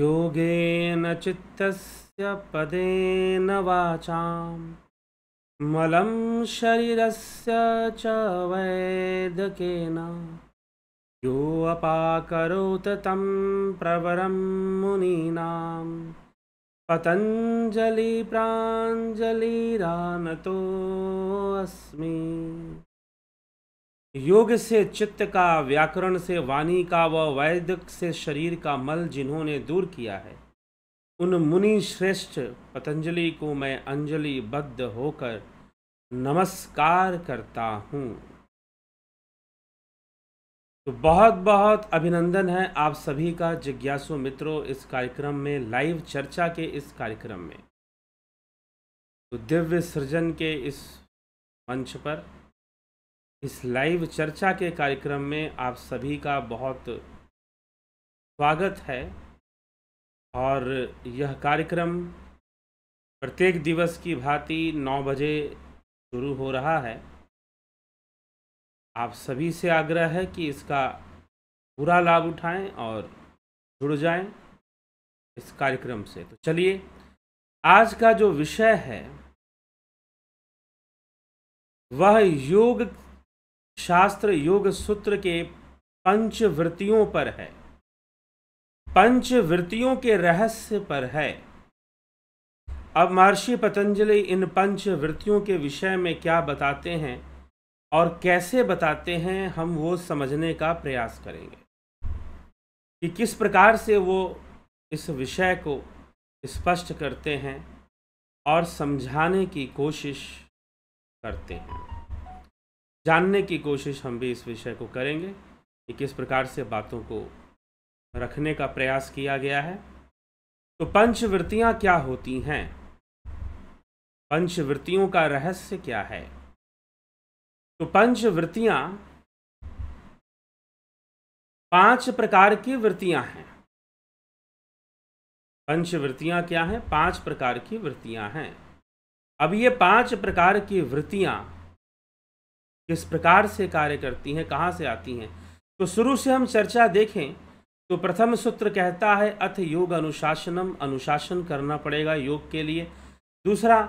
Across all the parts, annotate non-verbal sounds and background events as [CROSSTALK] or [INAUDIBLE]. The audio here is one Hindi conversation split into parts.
योगेन चित्तस्य पदेन वाचां मलं शरीरस्य च वैदकेन योऽपाकरोत तं प्रवरं मुनीनां पतञ्जलि योग से चित्त का व्याकरण से वाणी का व वैदिक से शरीर का मल जिन्होंने दूर किया है उन मुनि श्रेष्ठ पतंजलि को मैं अंजलि बद्ध होकर नमस्कार करता हूँ तो बहुत बहुत अभिनंदन है आप सभी का जिज्ञासु मित्रों इस कार्यक्रम में लाइव चर्चा के इस कार्यक्रम में तो दिव्य सृजन के इस मंच पर इस लाइव चर्चा के कार्यक्रम में आप सभी का बहुत स्वागत है और यह कार्यक्रम प्रत्येक दिवस की भांति नौ बजे शुरू हो रहा है आप सभी से आग्रह है कि इसका पूरा लाभ उठाएं और जुड़ जाएं इस कार्यक्रम से तो चलिए आज का जो विषय है वह योग शास्त्र योग सूत्र के पंच वृत्तियों पर है पंच वृत्तियों के रहस्य पर है अब महर्षि पतंजलि इन पंच वृत्तियों के विषय में क्या बताते हैं और कैसे बताते हैं हम वो समझने का प्रयास करेंगे कि किस प्रकार से वो इस विषय को स्पष्ट करते हैं और समझाने की कोशिश करते हैं जानने की कोशिश हम भी इस विषय को करेंगे कि किस प्रकार से बातों को रखने का प्रयास किया गया है तो पंचवृत्तियां क्या होती हैं पंचवृत्तियों का रहस्य क्या है तो पंचवृत्तियां पांच प्रकार की वृत्तियां हैं पंचवृत्तियां क्या हैं पांच प्रकार की वृत्तियां हैं अब ये पांच प्रकार की वृत्तियां किस प्रकार से कार्य करती हैं कहाँ से आती हैं तो शुरू से हम चर्चा देखें तो प्रथम सूत्र कहता है अथ योग अनुशासनम अनुशासन करना पड़ेगा योग के लिए दूसरा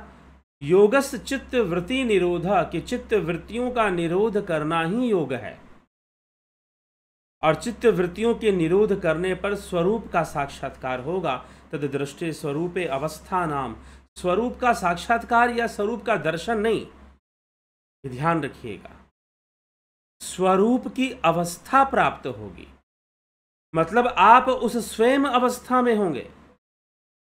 योगस चित्त वृत्ति निरोध कि चित्त वृत्तियों का निरोध करना ही योग है और चित्त वृत्तियों के निरोध करने पर स्वरूप का साक्षात्कार होगा तद दृष्टि स्वरूप अवस्था नाम स्वरूप का साक्षात्कार या स्वरूप का दर्शन नहीं ध्यान रखिएगा स्वरूप की अवस्था प्राप्त होगी मतलब आप उस स्वयं अवस्था में होंगे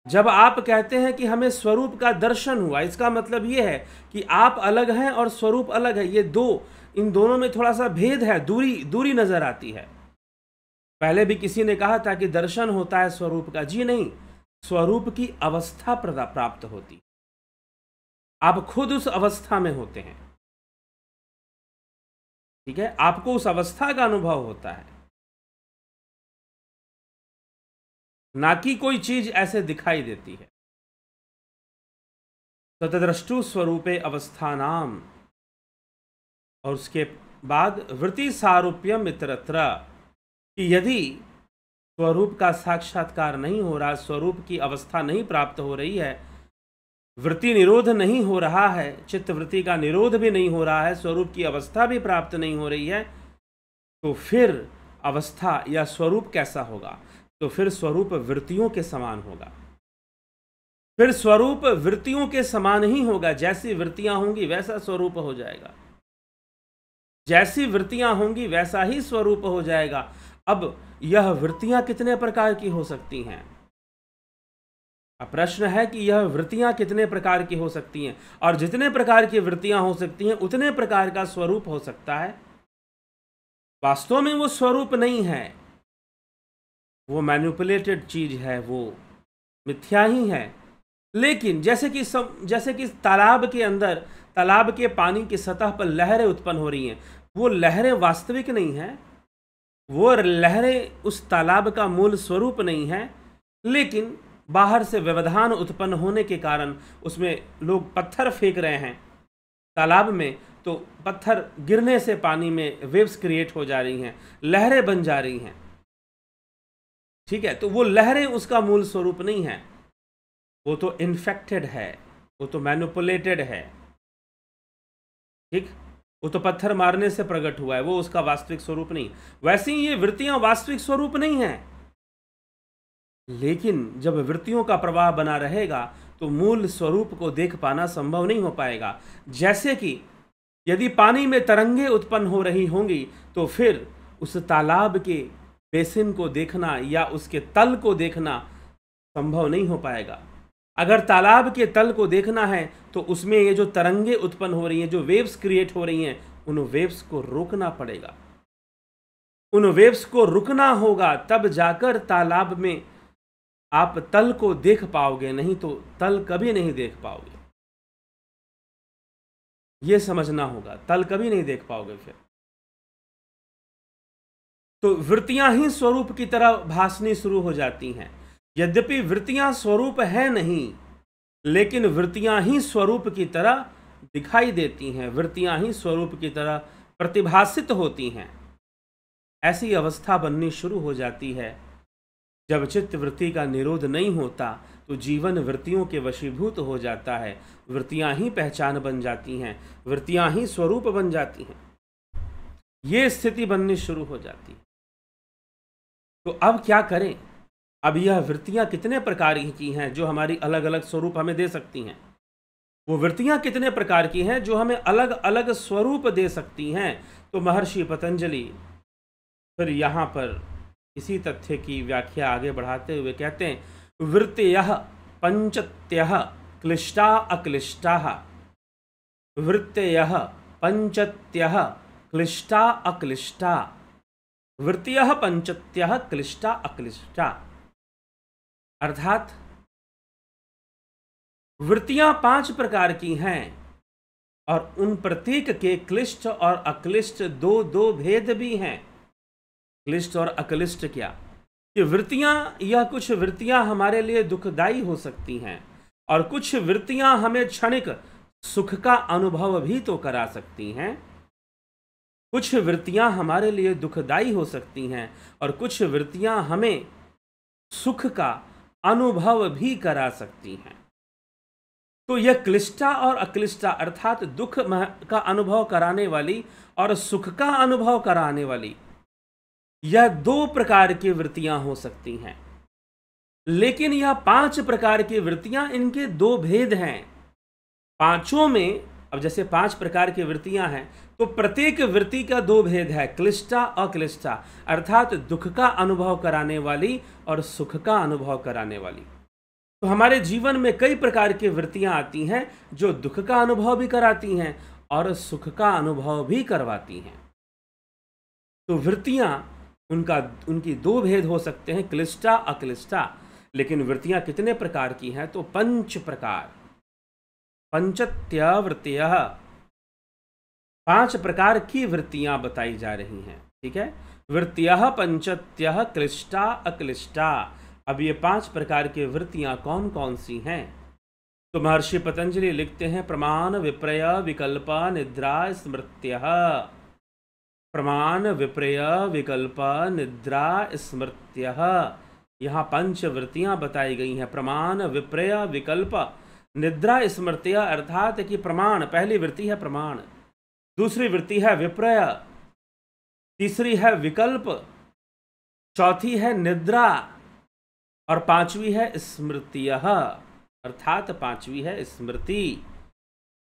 जब आप कहते हैं कि हमें स्वरूप का दर्शन हुआ इसका मतलब यह है कि आप अलग हैं और स्वरूप अलग है ये दो इन दोनों में थोड़ा सा भेद है दूरी दूरी नज़र आती है पहले भी किसी ने कहा था कि दर्शन होता है स्वरूप का जी नहीं स्वरूप की अवस्था प्राप्त होती आप खुद उस अवस्था में होते हैं ठीक है आपको उस अवस्था का अनुभव होता है ना कि कोई चीज ऐसे दिखाई देती है तो तद्रष्टु स्वरूपे अवस्था नाम और उसके बाद वृत्ति सारूप्य मित्रत्र कि यदि स्वरूप का साक्षात्कार नहीं हो रहा स्वरूप की अवस्था नहीं प्राप्त हो रही है वृत्ति निरोध नहीं हो रहा है चित्त वृत्ति का निरोध भी नहीं हो रहा है स्वरूप की अवस्था भी प्राप्त नहीं हो रही है तो फिर अवस्था या स्वरूप कैसा होगा तो फिर स्वरूप वृत्तियों के समान होगा फिर स्वरूप वृत्तियों के समान ही होगा जैसी वृत्तियां होंगी वैसा स्वरूप हो जाएगा जैसी वृत्तियां होंगी वैसा ही स्वरूप हो जाएगा अब यह वृत्तियां कितने प्रकार की हो सकती हैं अब प्रश्न है कि यह वृत्तियां कितने प्रकार की हो सकती हैं और जितने प्रकार की वृत्तियां हो सकती हैं उतने प्रकार का स्वरूप हो सकता है वास्तव में वो स्वरूप नहीं है वो मैनिपुलेटेड चीज़ है वो मिथ्या ही है लेकिन जैसे कि सब जैसे कि तालाब के अंदर तालाब के पानी की सतह पर लहरें उत्पन्न हो रही हैं वो लहरें वास्तविक नहीं हैं वो लहरें उस तालाब का मूल स्वरूप नहीं है लेकिन बाहर से व्यवधान उत्पन्न होने के कारण उसमें लोग पत्थर फेंक रहे हैं तालाब में तो पत्थर गिरने से पानी में वेव्स क्रिएट हो जा रही हैं लहरें बन जा रही हैं ठीक है तो वो लहरें उसका मूल स्वरूप नहीं तो है वो तो इन्फेक्टेड है वो तो मैनुपुलेटेड है ठीक वो तो पत्थर मारने से प्रकट हुआ है वो उसका वास्तविक स्वरूप नहीं वैसे ही ये वृत्तियां वास्तविक स्वरूप नहीं है लेकिन जब वृत्तियों का प्रवाह बना रहेगा तो मूल स्वरूप को देख पाना संभव नहीं हो पाएगा जैसे कि यदि पानी में तरंगे उत्पन्न हो रही होंगी तो फिर उस तालाब के बेसिन को देखना या उसके तल को देखना संभव नहीं हो पाएगा अगर तालाब के तल को देखना है तो उसमें ये जो तरंगे उत्पन्न हो रही हैं जो वेव्स क्रिएट हो रही हैं उन वेव्स को रोकना पड़ेगा उन वेव्स को रुकना होगा तब जाकर तालाब में आप तल को देख पाओगे नहीं तो तल कभी नहीं देख पाओगे ये समझना होगा तल कभी नहीं देख पाओगे फिर तो वृत्तियां ही स्वरूप की तरह भासनी शुरू हो जाती हैं यद्यपि वृत्तियां स्वरूप है नहीं लेकिन वृत्तियां ही स्वरूप की तरह दिखाई देती हैं वृत्तियां ही स्वरूप की तरह प्रतिभाषित होती हैं ऐसी अवस्था बननी शुरू हो जाती है जब चित्त वृत्ति का निरोध नहीं होता तो जीवन वृत्तियों के वशीभूत हो जाता है वृत्तियां ही पहचान बन जाती हैं वृत्तियां ही स्वरूप बन जाती हैं ये स्थिति बननी शुरू हो जाती है तो अब क्या करें अब यह वृत्तियां कितने प्रकार की हैं जो हमारी अलग अलग स्वरूप हमें दे सकती हैं वो वृत्तियां कितने प्रकार की हैं जो हमें अलग अलग स्वरूप दे सकती हैं तो महर्षि पतंजलि फिर यहां पर इसी तथ्य की व्याख्या आगे बढ़ाते हुए कहते हैं वृत्तय पंचत्य क्लिष्टा अक्लिष्टा वृत्तय पंचत्य क्लिष्टा अक्लिष्टा वृत्तय पंचत्य क्लिष्टा अक्लिष्टा अर्थात वृत्तियां पांच प्रकार की हैं और उन प्रतीक के क्लिष्ट और अक्लिष्ट दो दो भेद भी हैं क्लिष्ट और अक्लिष्ट क्या कि वृत्तियां या कुछ वृत्तियां हमारे लिए दुखदायी हो सकती हैं और कुछ वृत्तियां हमें क्षणिक सुख का अनुभव भी तो करा सकती हैं कुछ वृत्तियां हमारे लिए दुखदायी हो सकती हैं और कुछ वृत्तियां हमें सुख का अनुभव भी करा सकती हैं तो यह क्लिष्टा और अक्लिष्टा अर्थात दुख का अनुभव कराने वाली और सुख का अनुभव कराने वाली यह दो प्रकार की वृत्तियां हो सकती हैं लेकिन यह पांच प्रकार की वृत्तियां इनके दो भेद हैं पांचों में अब जैसे पांच प्रकार की वृत्तियां हैं तो प्रत्येक वृत्ति का दो भेद है क्लिष्टा अक्लिष्टा अर्थात दुख का अनुभव कराने वाली और सुख का अनुभव कराने वाली तो हमारे जीवन में कई प्रकार की वृत्तियां आती हैं जो दुख का अनुभव भी कराती हैं और सुख का अनुभव भी करवाती हैं तो वृत्तियां उनका उनकी दो भेद हो सकते हैं क्लिष्टा अक्लिष्टा लेकिन वृत्तियां कितने प्रकार की हैं तो पंच प्रकार पंचत्य वृत्तिय पांच प्रकार की वृत्तियां बताई जा रही हैं ठीक है वृत्तिय पंचत्य क्लिष्टा अक्लिष्टा अब ये पांच प्रकार की वृत्तियां कौन कौन सी हैं तो महर्षि पतंजलि लिखते हैं प्रमाण विप्रय विकल्प निद्रा स्मृत्य प्रमाण विप्रय विकल्प निद्रा स्मृत्य यहाँ पंच बताई गई हैं प्रमाण विप्रय विकल्प निद्रा स्मृत्य अर्थात कि प्रमाण पहली वृत्ति है प्रमाण दूसरी वृत्ति है विप्रय तीसरी है विकल्प चौथी है निद्रा और पांचवी है स्मृतिय अर्थात पांचवी है स्मृति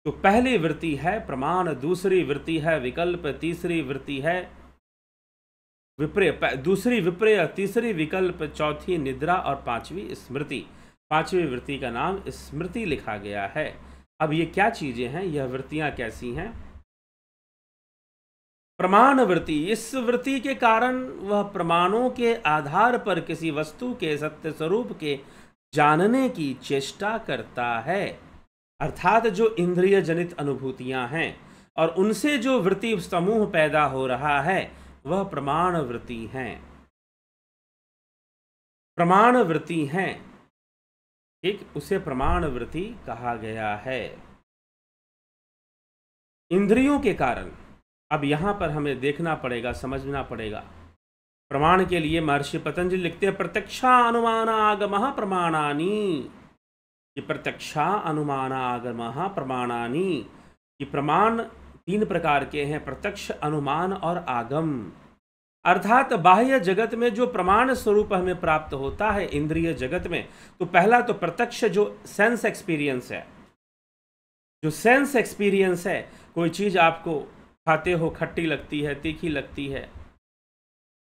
तो पहली वृत्ति है प्रमाण दूसरी वृत्ति है विकल्प तीसरी वृत्ति है विप्रय दूसरी विप्रय तीसरी विकल्प चौथी निद्रा और पांचवी स्मृति पांचवी वृत्ति का नाम स्मृति लिखा गया है अब ये क्या चीजें हैं यह वृत्तियां कैसी हैं प्रमाण वृत्ति इस वृत्ति के कारण वह प्रमाणों के आधार पर किसी वस्तु के सत्य स्वरूप के जानने की चेष्टा करता है अर्थात जो इंद्रिय जनित अनुभूतियां हैं और उनसे जो वृत्ति समूह पैदा हो रहा है वह प्रमाण वृत्ति है प्रमाण वृत्ति है ठीक उसे प्रमाण वृत्ति कहा गया है इंद्रियों के कारण अब यहां पर हमें देखना पड़ेगा समझना पड़ेगा प्रमाण के लिए महर्षि पतंजलि लिखते हैं प्रत्यक्षानुमान अनुमान आगम प्रमाणानी ये प्रत्यक्षा अनुमान आगम प्रमाणानी ये प्रमाण तीन प्रकार के हैं प्रत्यक्ष अनुमान और आगम अर्थात बाह्य जगत में जो प्रमाण स्वरूप हमें प्राप्त होता है इंद्रिय जगत में तो पहला तो प्रत्यक्ष जो सेंस एक्सपीरियंस है जो सेंस एक्सपीरियंस है कोई चीज़ आपको खाते हो खट्टी लगती है तीखी लगती है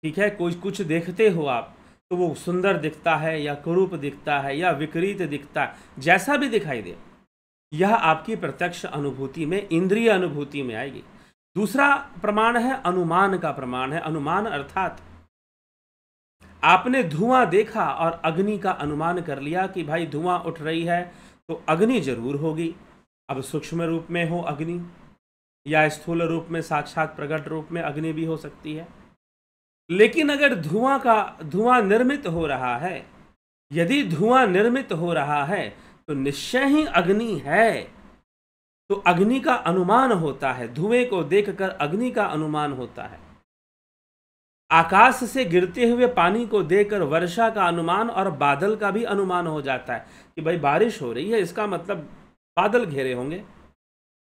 ठीक है कोई कुछ देखते हो आप तो वो सुंदर दिखता है या कुरूप दिखता है या विकरीत दिखता है जैसा भी दिखाई दे यह आपकी प्रत्यक्ष अनुभूति में इंद्रिय अनुभूति में आएगी दूसरा प्रमाण है अनुमान का प्रमाण है अनुमान अर्थात आपने धुआं देखा और अग्नि का अनुमान कर लिया कि भाई धुआं उठ रही है तो अग्नि जरूर होगी अब सूक्ष्म रूप में हो अग्नि या स्थूल रूप में साक्षात प्रकट रूप में अग्नि भी हो सकती है लेकिन अगर धुआं का धुआं निर्मित हो रहा है यदि धुआं निर्मित हो रहा है तो निश्चय ही अग्नि है तो अग्नि का अनुमान होता है धुएं को देखकर अग्नि का अनुमान होता है आकाश से गिरते हुए पानी को देखकर वर्षा का अनुमान और बादल का भी अनुमान हो जाता है कि भाई बारिश हो रही है इसका मतलब बादल घेरे होंगे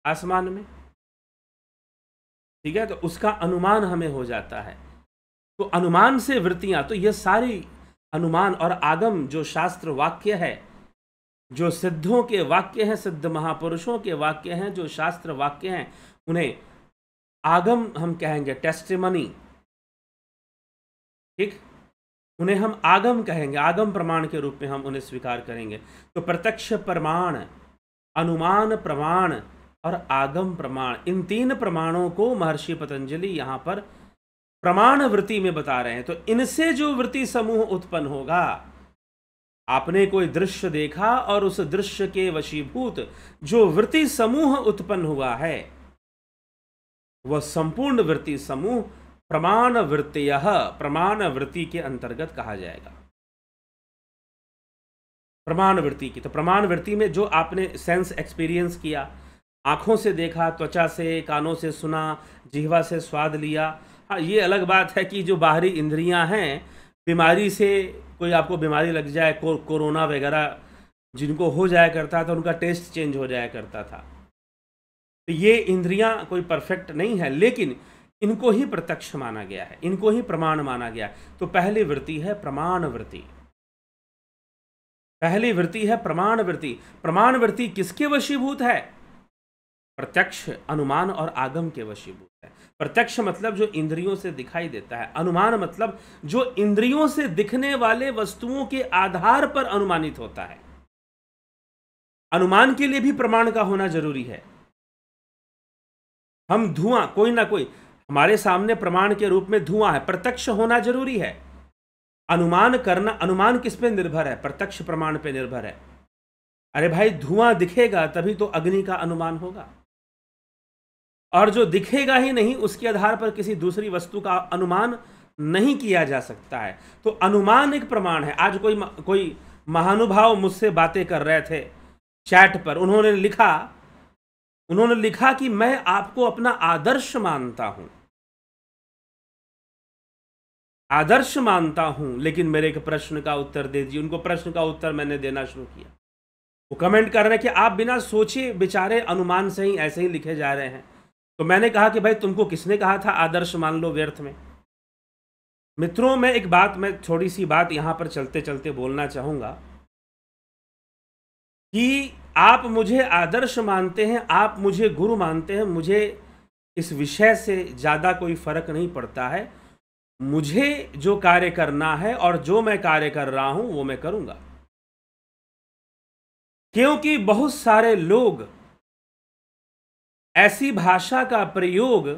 आसमान में ठीक है तो उसका अनुमान हमें हो जाता है तो अनुमान से वृत्तियां तो यह सारी अनुमान और आगम जो शास्त्र वाक्य है जो सिद्धों के वाक्य हैं सिद्ध महापुरुषों के वाक्य हैं जो शास्त्र वाक्य हैं उन्हें आगम हम कहेंगे टेस्टिमनी ठीक उन्हें हम आगम कहेंगे आगम प्रमाण के रूप में हम उन्हें स्वीकार करेंगे तो प्रत्यक्ष प्रमाण अनुमान प्रमाण और आगम प्रमाण इन तीन प्रमाणों को महर्षि पतंजलि यहाँ पर प्रमाण वृत्ति में बता रहे हैं तो इनसे जो वृत्ति समूह उत्पन्न होगा आपने कोई दृश्य देखा और उस दृश्य के वशीभूत जो वृत्ति समूह उत्पन्न हुआ है वह संपूर्ण वृत्ति समूह प्रमाण वृत्त प्रमाण वृत्ति के अंतर्गत कहा जाएगा प्रमाण वृत्ति की तो प्रमाण वृत्ति में जो आपने सेंस एक्सपीरियंस किया आंखों से देखा त्वचा से कानों से सुना जिहवा से स्वाद लिया हाँ ये अलग बात है कि जो बाहरी इंद्रियां हैं बीमारी से कोई आपको बीमारी लग जाए को, कोरोना वगैरह जिनको हो जाया करता था उनका टेस्ट चेंज हो जाया करता था तो ये इंद्रियां कोई परफेक्ट नहीं है लेकिन इनको ही प्रत्यक्ष माना गया है इनको ही प्रमाण माना गया है तो पहली वृत्ति है प्रमाण वृत्ति पहली वृत्ति है प्रमाण वृत्ति प्रमाण वृत्ति किसके वशीभूत है प्रत्यक्ष अनुमान और आगम के वशीभूत है प्रत्यक्ष मतलब जो इंद्रियों से दिखाई देता है अनुमान मतलब जो इंद्रियों से दिखने वाले वस्तुओं के आधार पर अनुमानित होता है अनुमान के लिए भी प्रमाण का होना जरूरी है हम धुआं कोई ना कोई हमारे सामने प्रमाण के रूप में धुआं है प्रत्यक्ष होना जरूरी है अनुमान करना अनुमान किस पे निर्भर है प्रत्यक्ष प्रमाण पे निर्भर है अरे भाई धुआं दिखेगा तभी तो अग्नि का अनुमान होगा और जो दिखेगा ही नहीं उसके आधार पर किसी दूसरी वस्तु का अनुमान नहीं किया जा सकता है तो अनुमान एक प्रमाण है आज कोई कोई महानुभाव मुझसे बातें कर रहे थे चैट पर उन्होंने लिखा उन्होंने लिखा कि मैं आपको अपना आदर्श मानता हूं आदर्श मानता हूं लेकिन मेरे एक प्रश्न का उत्तर दे दीजिए उनको प्रश्न का उत्तर मैंने देना शुरू किया वो कमेंट कर रहे हैं कि आप बिना सोचे बेचारे अनुमान से ही ऐसे ही लिखे जा रहे हैं तो मैंने कहा कि भाई तुमको किसने कहा था आदर्श मान लो व्यर्थ में मित्रों मैं एक बात मैं थोड़ी सी बात यहां पर चलते चलते बोलना चाहूंगा कि आप मुझे आदर्श मानते हैं आप मुझे गुरु मानते हैं मुझे इस विषय से ज़्यादा कोई फर्क नहीं पड़ता है मुझे जो कार्य करना है और जो मैं कार्य कर रहा हूं वो मैं करूंगा क्योंकि बहुत सारे लोग ऐसी भाषा का प्रयोग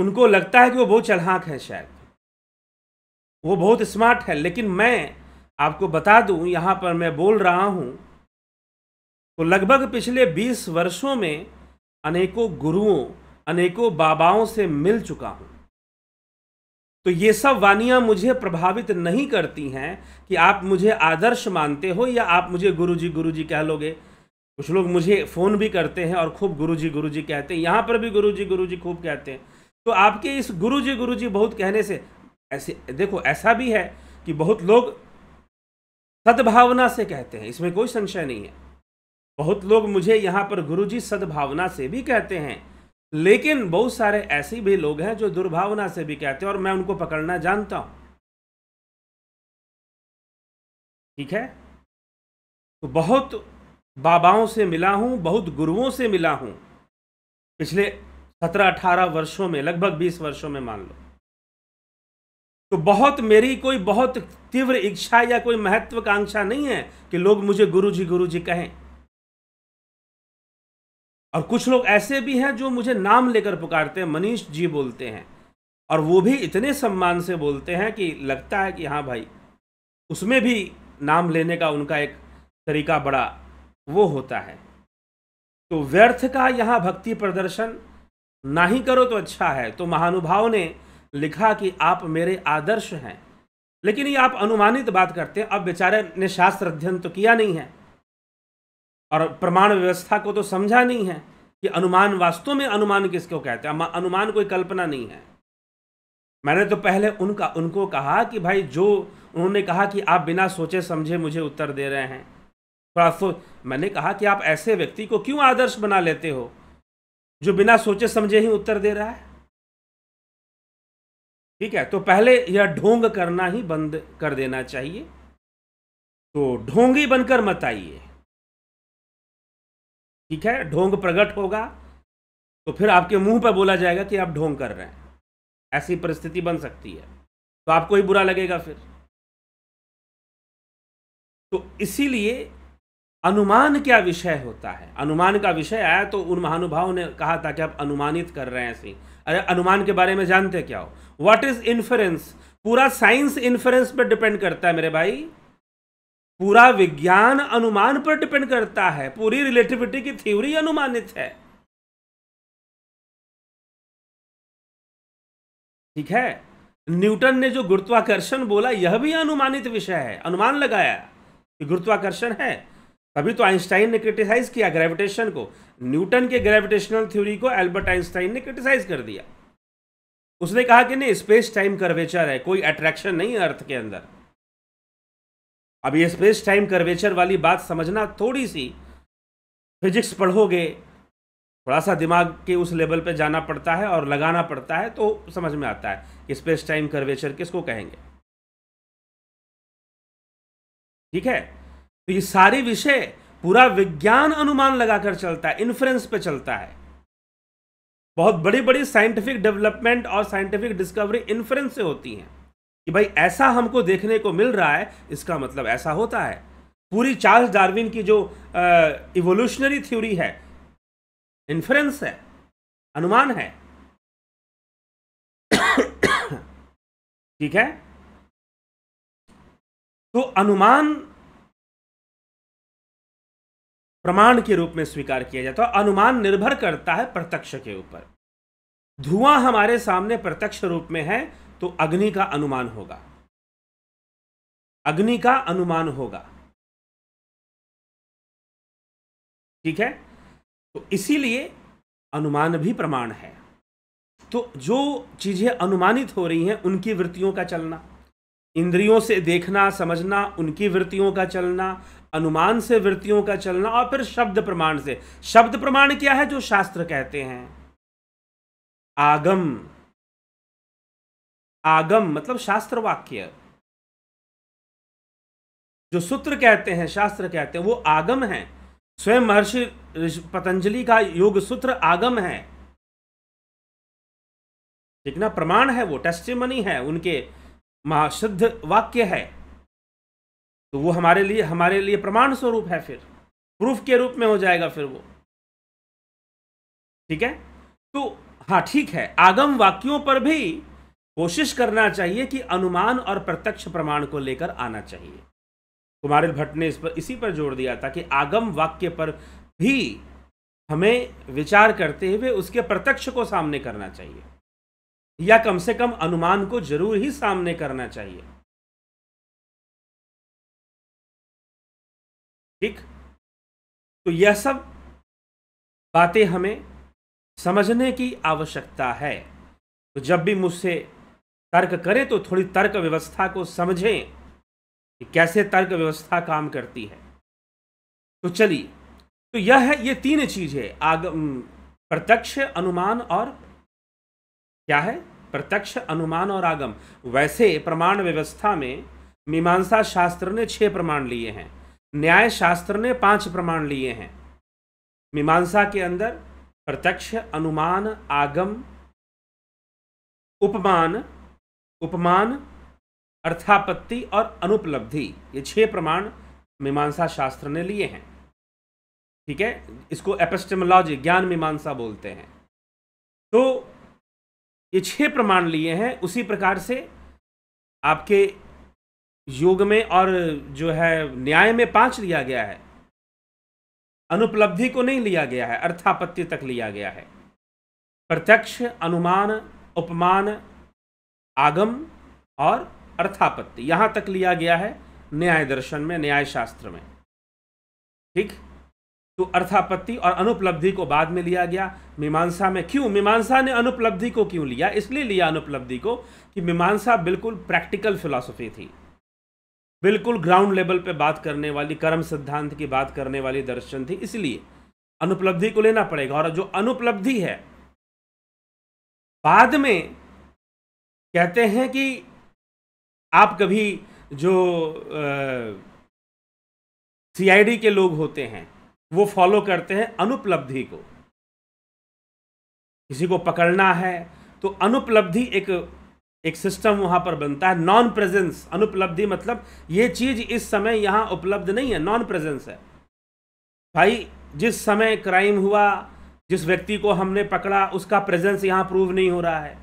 उनको लगता है कि वो बहुत चढ़ाक है शायद वो बहुत स्मार्ट है लेकिन मैं आपको बता दूं यहाँ पर मैं बोल रहा हूँ तो लगभग पिछले 20 वर्षों में अनेकों गुरुओं अनेकों बाबाओं से मिल चुका हूँ तो ये सब वानियाँ मुझे प्रभावित नहीं करती हैं कि आप मुझे आदर्श मानते हो या आप मुझे गुरुजी गुरुजी कह लोगे कुछ लोग मुझे फ़ोन भी करते हैं और खूब गुरु जी गुरु जी कहते हैं यहाँ पर भी गुरु जी गुरु जी खूब कहते हैं तो आपके इस गुरु जी गुरु जी बहुत कहने से ऐसे देखो ऐसा भी है कि बहुत लोग सद्भावना से कहते हैं इसमें कोई संशय नहीं है बहुत लोग मुझे यहाँ पर गुरु जी सद्भावना से भी कहते हैं लेकिन बहुत सारे ऐसे भी लोग हैं जो दुर्भावना से भी कहते हैं और मैं उनको पकड़ना जानता हूँ ठीक है तो बहुत बाबाओं से मिला हूँ बहुत गुरुओं से मिला हूँ पिछले सत्रह अठारह वर्षों में लगभग बीस वर्षों में मान लो तो बहुत मेरी कोई बहुत तीव्र इच्छा या कोई महत्वाकांक्षा नहीं है कि लोग मुझे गुरु जी गुरु जी कहें और कुछ लोग ऐसे भी हैं जो मुझे नाम लेकर पुकारते हैं मनीष जी बोलते हैं और वो भी इतने सम्मान से बोलते हैं कि लगता है कि हाँ भाई उसमें भी नाम लेने का उनका एक तरीका बड़ा वो होता है तो व्यर्थ का यहाँ भक्ति प्रदर्शन ना ही करो तो अच्छा है तो महानुभाव ने लिखा कि आप मेरे आदर्श हैं लेकिन ये आप अनुमानित बात करते हैं अब बेचारे ने शास्त्र अध्ययन तो किया नहीं है और प्रमाण व्यवस्था को तो समझा नहीं है कि अनुमान वास्तव में अनुमान किसको कहते हैं अनुमान कोई कल्पना नहीं है मैंने तो पहले उनका उनको कहा कि भाई जो उन्होंने कहा कि आप बिना सोचे समझे मुझे उत्तर दे रहे हैं थोड़ा सोच मैंने कहा कि आप ऐसे व्यक्ति को क्यों आदर्श बना लेते हो जो बिना सोचे समझे ही उत्तर दे रहा है ठीक है तो पहले यह ढोंग करना ही बंद कर देना चाहिए तो ढोंगी बनकर मत आइए ठीक है ढोंग प्रकट होगा तो फिर आपके मुंह पर बोला जाएगा कि आप ढोंग कर रहे हैं ऐसी परिस्थिति बन सकती है तो आपको ही बुरा लगेगा फिर तो इसीलिए अनुमान क्या विषय होता है अनुमान का विषय आया तो उन महानुभाव ने कहा था कि आप अनुमानित कर रहे हैं सिंह अरे अनुमान के बारे में जानते क्या हो व्हाट इज इन्फरेंस पूरा साइंस इन्फरेंस पर डिपेंड करता है मेरे भाई पूरा विज्ञान अनुमान पर डिपेंड करता है पूरी रिलेटिविटी की थ्योरी अनुमानित है ठीक है न्यूटन ने जो गुरुत्वाकर्षण बोला यह भी अनुमानित विषय है अनुमान लगाया कि गुरुत्वाकर्षण है तभी तो आइंस्टाइन ने क्रिटिसाइज किया ग्रेविटेशन को न्यूटन के ग्रेविटेशनल थ्योरी को एल्बर्ट आइंस्टाइन ने क्रिटिसाइज कर दिया उसने कहा कि नहीं स्पेस टाइम कर्वेचर है कोई अट्रैक्शन नहीं है अर्थ के अंदर अब ये स्पेस टाइम कर्वेचर वाली बात समझना थोड़ी सी फिजिक्स पढ़ोगे थोड़ा सा दिमाग के उस लेवल पे जाना पड़ता है और लगाना पड़ता है तो समझ में आता है कि स्पेस टाइम कर्वेचर किसको कहेंगे ठीक है तो ये सारे विषय पूरा विज्ञान अनुमान लगाकर चलता है इन्फ्रेंस पे चलता है बहुत बड़ी बड़ी साइंटिफिक डेवलपमेंट और साइंटिफिक डिस्कवरी इन्फ्रेंस से होती हैं कि भाई ऐसा हमको देखने को मिल रहा है इसका मतलब ऐसा होता है पूरी चार्ल्स डार्विन की जो इवोल्यूशनरी थ्योरी है इन्फ्रेंस है अनुमान है [COUGHS] ठीक है तो अनुमान प्रमाण के रूप में स्वीकार किया जाता है अनुमान निर्भर करता है प्रत्यक्ष के ऊपर धुआं हमारे सामने प्रत्यक्ष रूप में है तो अग्नि का अनुमान होगा अग्नि का अनुमान होगा ठीक है तो इसीलिए अनुमान भी प्रमाण है तो जो चीजें अनुमानित हो रही हैं उनकी वृत्तियों का चलना इंद्रियों से देखना समझना उनकी वृत्तियों का चलना अनुमान से वृत्तियों का चलना और फिर शब्द प्रमाण से शब्द प्रमाण क्या है जो शास्त्र कहते हैं आगम आगम मतलब शास्त्र वाक्य जो सूत्र कहते हैं शास्त्र कहते हैं वो आगम है स्वयं महर्षि पतंजलि का योग सूत्र आगम है ठीक ना प्रमाण है वो टेस्टिमनी है उनके महाशुद्ध वाक्य है तो वो हमारे लिए हमारे लिए प्रमाण स्वरूप है फिर प्रूफ के रूप में हो जाएगा फिर वो ठीक है तो हाँ ठीक है आगम वाक्यों पर भी कोशिश करना चाहिए कि अनुमान और प्रत्यक्ष प्रमाण को लेकर आना चाहिए कुमार भट्ट ने इस पर इसी पर जोर दिया था कि आगम वाक्य पर भी हमें विचार करते हुए उसके प्रत्यक्ष को सामने करना चाहिए या कम से कम अनुमान को जरूर ही सामने करना चाहिए ठीक तो यह सब बातें हमें समझने की आवश्यकता है तो जब भी मुझसे तर्क करें तो थोड़ी तर्क व्यवस्था को समझें कि कैसे तर्क व्यवस्था काम करती है तो चलिए तो यह है ये तीन चीजें आग प्रत्यक्ष अनुमान और क्या है प्रत्यक्ष अनुमान और आगम वैसे प्रमाण व्यवस्था में मीमांसा शास्त्र ने छह प्रमाण लिए हैं न्याय शास्त्र ने पांच प्रमाण लिए हैं मीमांसा के अंदर प्रत्यक्ष अनुमान आगम उपमान उपमान अर्थापत्ति और अनुपलब्धि ये छह प्रमाण मीमांसा शास्त्र ने लिए हैं ठीक है इसको एपेस्टेमोलॉजी ज्ञान मीमांसा बोलते हैं तो ये छह प्रमाण लिए हैं उसी प्रकार से आपके योग में और जो है न्याय में पांच लिया गया है अनुपलब्धि को नहीं लिया गया है अर्थापत्ति तक लिया गया है प्रत्यक्ष अनुमान उपमान आगम और अर्थापत्ति यहां तक लिया गया है न्याय दर्शन में न्याय शास्त्र में ठीक तो अर्थापत्ति और अनुपलब्धि को बाद में लिया गया मीमांसा में क्यों मीमांसा ने अनुपलब्धि को क्यों लिया इसलिए लिया अनुपलब्धि को कि मीमांसा बिल्कुल प्रैक्टिकल फिलॉसफी थी बिल्कुल ग्राउंड लेवल पे बात करने वाली कर्म सिद्धांत की बात करने वाली दर्शन थी इसलिए अनुपलब्धि को लेना पड़ेगा और जो अनुपलब्धि है बाद में कहते हैं कि आप कभी जो सीआईडी के लोग होते हैं वो फॉलो करते हैं अनुपलब्धि को किसी को पकड़ना है तो अनुपलब्धि एक एक सिस्टम वहाँ पर बनता है नॉन प्रेजेंस अनुपलब्धि मतलब ये चीज़ इस समय यहाँ उपलब्ध नहीं है नॉन प्रेजेंस है भाई जिस समय क्राइम हुआ जिस व्यक्ति को हमने पकड़ा उसका प्रेजेंस यहाँ प्रूव नहीं हो रहा है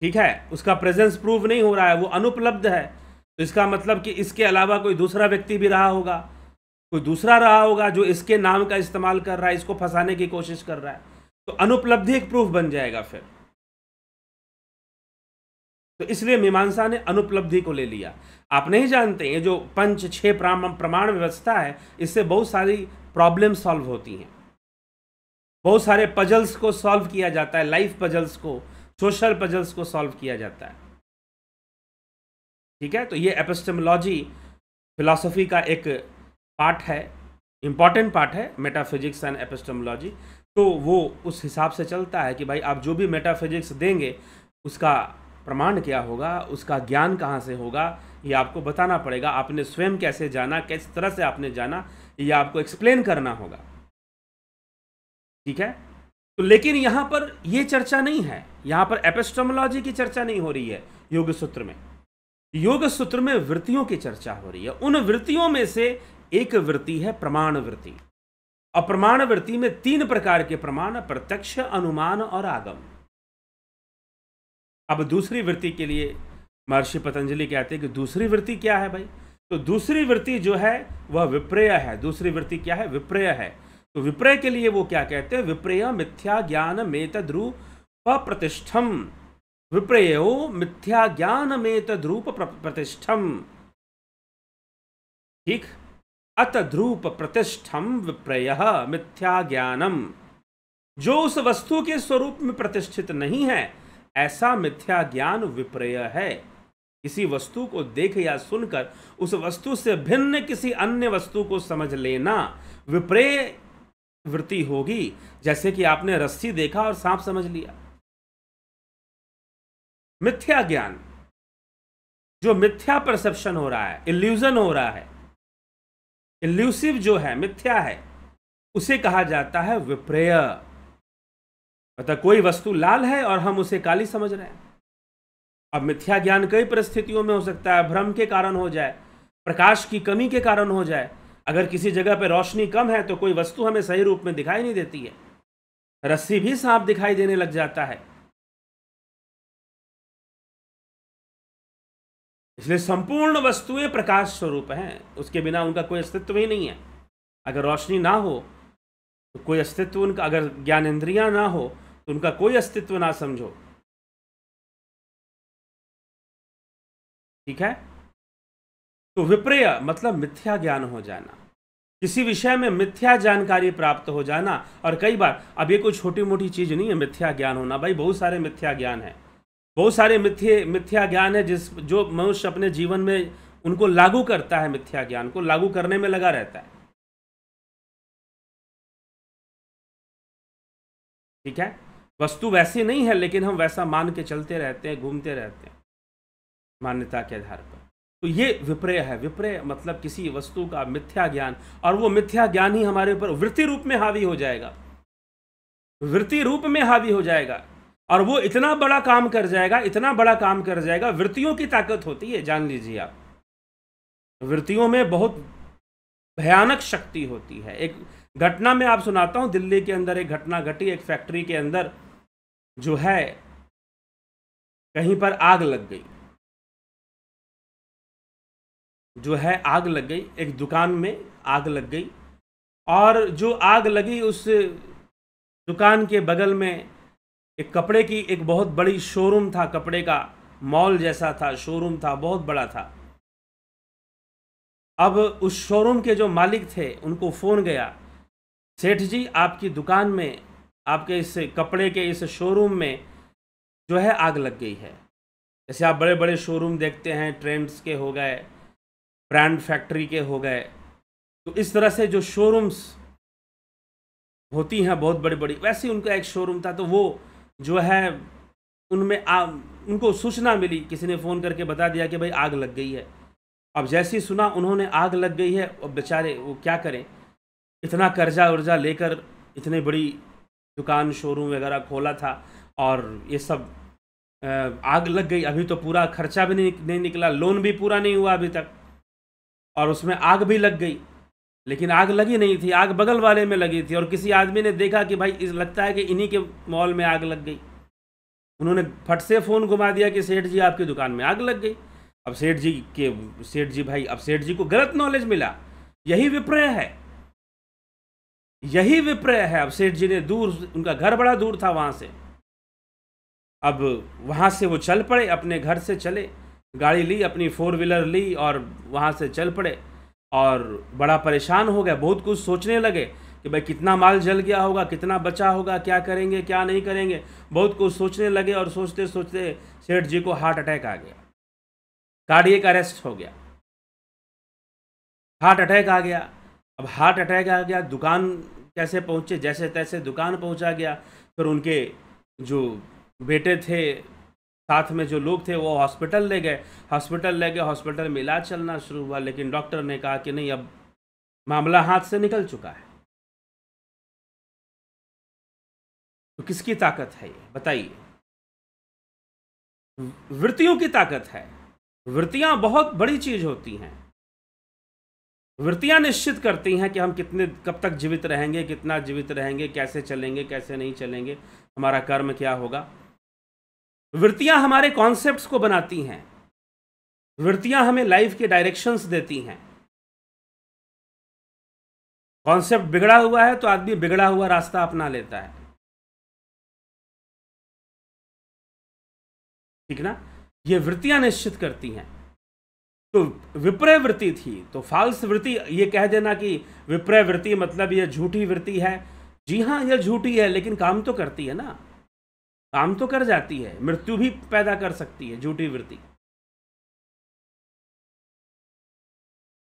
ठीक है उसका प्रेजेंस प्रूव नहीं हो रहा है वो अनुपलब्ध है तो इसका मतलब कि इसके अलावा कोई दूसरा व्यक्ति भी रहा होगा कोई दूसरा रहा होगा जो इसके नाम का इस्तेमाल कर रहा है इसको फंसाने की कोशिश कर रहा है तो अनुपलब्धि एक प्रूफ बन जाएगा फिर तो इसलिए मीमांसा ने अनुपलब्धि को ले लिया आप नहीं जानते ये जो पंच छः प्रमाण व्यवस्था है इससे बहुत सारी प्रॉब्लम सॉल्व होती हैं बहुत सारे पजल्स को सॉल्व किया जाता है लाइफ पजल्स को सोशल पजल्स को सॉल्व किया जाता है ठीक है तो ये एपिस्टेमोलॉजी फिलॉसफी का एक पार्ट है इम्पॉर्टेंट पार्ट है मेटाफिजिक्स एंड एपिस्टेमोलॉजी तो वो उस हिसाब से चलता है कि भाई आप जो भी मेटाफिजिक्स देंगे उसका प्रमाण क्या होगा उसका ज्ञान कहाँ से होगा ये आपको बताना पड़ेगा आपने स्वयं कैसे जाना किस तरह से आपने जाना ये आपको एक्सप्लेन करना होगा ठीक है तो लेकिन यहां पर ये चर्चा नहीं है यहां पर एपेस्टोमोलॉजी की चर्चा नहीं हो रही है योग सूत्र में योग सूत्र में वृत्तियों की चर्चा हो रही है उन वृत्तियों में से एक वृत्ति है प्रमाण वृत्ति और प्रमाण वृत्ति में तीन प्रकार के प्रमाण प्रत्यक्ष अनुमान और आगम अब दूसरी वृत्ति के लिए महर्षि पतंजलि कहते हैं कि दूसरी वृत्ति क्या है भाई तो दूसरी वृत्ति जो है वह विप्रय है दूसरी वृत्ति क्या है विप्रय है तो विप्रय के लिए वो क्या कहते हैं विप्रय मिथ्या ज्ञान में तद्रूप प्रतिष्ठम विप्रयो मिथ्या ज्ञान में तद्रूप प्रतिष्ठम ठीक ध्रुप प्रतिष्ठम विप्रय मिथ्या ज्ञानम जो उस वस्तु के स्वरूप में प्रतिष्ठित नहीं है ऐसा मिथ्या ज्ञान विप्रय है किसी वस्तु को देख या सुनकर उस वस्तु से भिन्न किसी अन्य वस्तु को समझ लेना विप्रय वृत्ति होगी जैसे कि आपने रस्सी देखा और सांप समझ लिया मिथ्या ज्ञान जो मिथ्या परसेप्शन हो रहा है इल्यूजन हो रहा है इल्यूसिव जो है मिथ्या है उसे कहा जाता है विप्रय अतः कोई वस्तु लाल है और हम उसे काली समझ रहे हैं अब मिथ्या ज्ञान कई परिस्थितियों में हो सकता है भ्रम के कारण हो जाए प्रकाश की कमी के कारण हो जाए अगर किसी जगह पर रोशनी कम है तो कोई वस्तु हमें सही रूप में दिखाई नहीं देती है रस्सी भी सांप दिखाई देने लग जाता है इसलिए संपूर्ण वस्तुएं प्रकाश स्वरूप हैं उसके बिना उनका कोई अस्तित्व ही नहीं है अगर रोशनी ना हो तो कोई अस्तित्व उनका अगर ज्ञानेन्द्रियां ना हो तो उनका कोई अस्तित्व ना समझो ठीक है तो विप्रय मतलब मिथ्या ज्ञान हो जाना किसी विषय में मिथ्या जानकारी प्राप्त हो जाना और कई बार अब ये कोई छोटी मोटी चीज़ नहीं है मिथ्या ज्ञान होना भाई बहुत सारे मिथ्या ज्ञान है बहुत सारे मिथ्य मिथ्या ज्ञान है जिस जो मनुष्य अपने जीवन में उनको लागू करता है मिथ्या ज्ञान को लागू करने में लगा रहता है ठीक है वस्तु वैसी नहीं है लेकिन हम वैसा मान के चलते रहते हैं घूमते रहते हैं मान्यता के आधार पर तो ये विप्रय है विप्रय मतलब किसी वस्तु का मिथ्या ज्ञान और वो मिथ्या ज्ञान ही हमारे ऊपर वृत्ति रूप में हावी हो जाएगा वृत्ति रूप में हावी हो जाएगा और वो इतना बड़ा काम कर जाएगा इतना बड़ा काम कर जाएगा वृत्तियों की ताकत होती है जान लीजिए आप वृत्तियों में बहुत भयानक शक्ति होती है एक घटना में आप सुनाता हूँ दिल्ली के अंदर एक घटना घटी एक फैक्ट्री के अंदर जो है कहीं पर आग लग गई जो है आग लग गई एक दुकान में आग लग गई और जो आग लगी उस दुकान के बगल में एक कपड़े की एक बहुत बड़ी शोरूम था कपड़े का मॉल जैसा था शोरूम था बहुत बड़ा था अब उस शोरूम के जो मालिक थे उनको फ़ोन गया सेठ जी आपकी दुकान में आपके इस कपड़े के इस शोरूम में जो है आग लग गई है जैसे आप बड़े बड़े शोरूम देखते हैं ट्रेंड्स के हो गए ब्रांड फैक्ट्री के हो गए तो इस तरह से जो शोरूम्स होती हैं बहुत बड़ी बड़ी वैसे उनका एक शोरूम था तो वो जो है उनमें आ उनको सूचना मिली किसी ने फ़ोन करके बता दिया कि भाई आग लग गई है अब जैसे ही सुना उन्होंने आग लग गई है और बेचारे वो क्या करें इतना कर्जा वर्जा लेकर इतने बड़ी दुकान शोरूम वगैरह खोला था और ये सब आग लग गई अभी तो पूरा खर्चा भी नहीं नहीं निकला लोन भी पूरा नहीं हुआ अभी तक और उसमें आग भी लग गई लेकिन आग लगी नहीं थी आग बगल वाले में लगी थी और किसी आदमी ने देखा कि भाई इस लगता है कि इन्हीं के मॉल में आग लग गई उन्होंने फट से फ़ोन घुमा दिया कि सेठ जी आपकी दुकान में आग लग गई अब सेठ जी के सेठ जी भाई अब सेठ जी को गलत नॉलेज मिला यही विप्रय है यही विप्रय है अब सेठ जी ने दूर उनका घर बड़ा दूर था वहां से अब वहां से वो चल पड़े अपने घर से चले गाड़ी ली अपनी फोर व्हीलर ली और वहां से चल पड़े और बड़ा परेशान हो गया बहुत कुछ सोचने लगे कि भाई कितना माल जल गया होगा कितना बचा होगा क्या करेंगे क्या नहीं करेंगे बहुत कुछ सोचने लगे और सोचते सोचते सेठ जी को हार्ट अटैक आ गया कार्डियक अरेस्ट हो गया हार्ट अटैक आ गया अब हार्ट अटैक आ गया दुकान कैसे पहुंचे जैसे तैसे दुकान पहुँचा गया फिर उनके जो बेटे थे साथ में जो लोग थे वो हॉस्पिटल ले गए हॉस्पिटल ले गए हॉस्पिटल में इलाज चलना शुरू हुआ लेकिन डॉक्टर ने कहा कि नहीं अब मामला हाथ से निकल चुका है तो किसकी ताकत है ये बताइए वृत्तियों की ताकत है वृत्तियां बहुत बड़ी चीज होती हैं वृत्तियां निश्चित करती हैं कि हम कितने कब तक जीवित रहेंगे कितना जीवित रहेंगे कैसे चलेंगे कैसे नहीं चलेंगे हमारा कर्म क्या होगा वृत्तियां हमारे कॉन्सेप्ट को बनाती हैं वृत्तियां हमें लाइफ के डायरेक्शंस देती हैं कॉन्सेप्ट बिगड़ा हुआ है तो आदमी बिगड़ा हुआ रास्ता अपना लेता है ठीक ना ये वृत्तियां निश्चित करती हैं तो विप्रय वृत्ति थी तो फाल्स वृत्ति ये कह देना कि विप्रय वृत्ति मतलब यह झूठी वृत्ति है जी हाँ यह झूठी है लेकिन काम तो करती है ना काम तो कर जाती है मृत्यु भी पैदा कर सकती है झूठी वृत्ति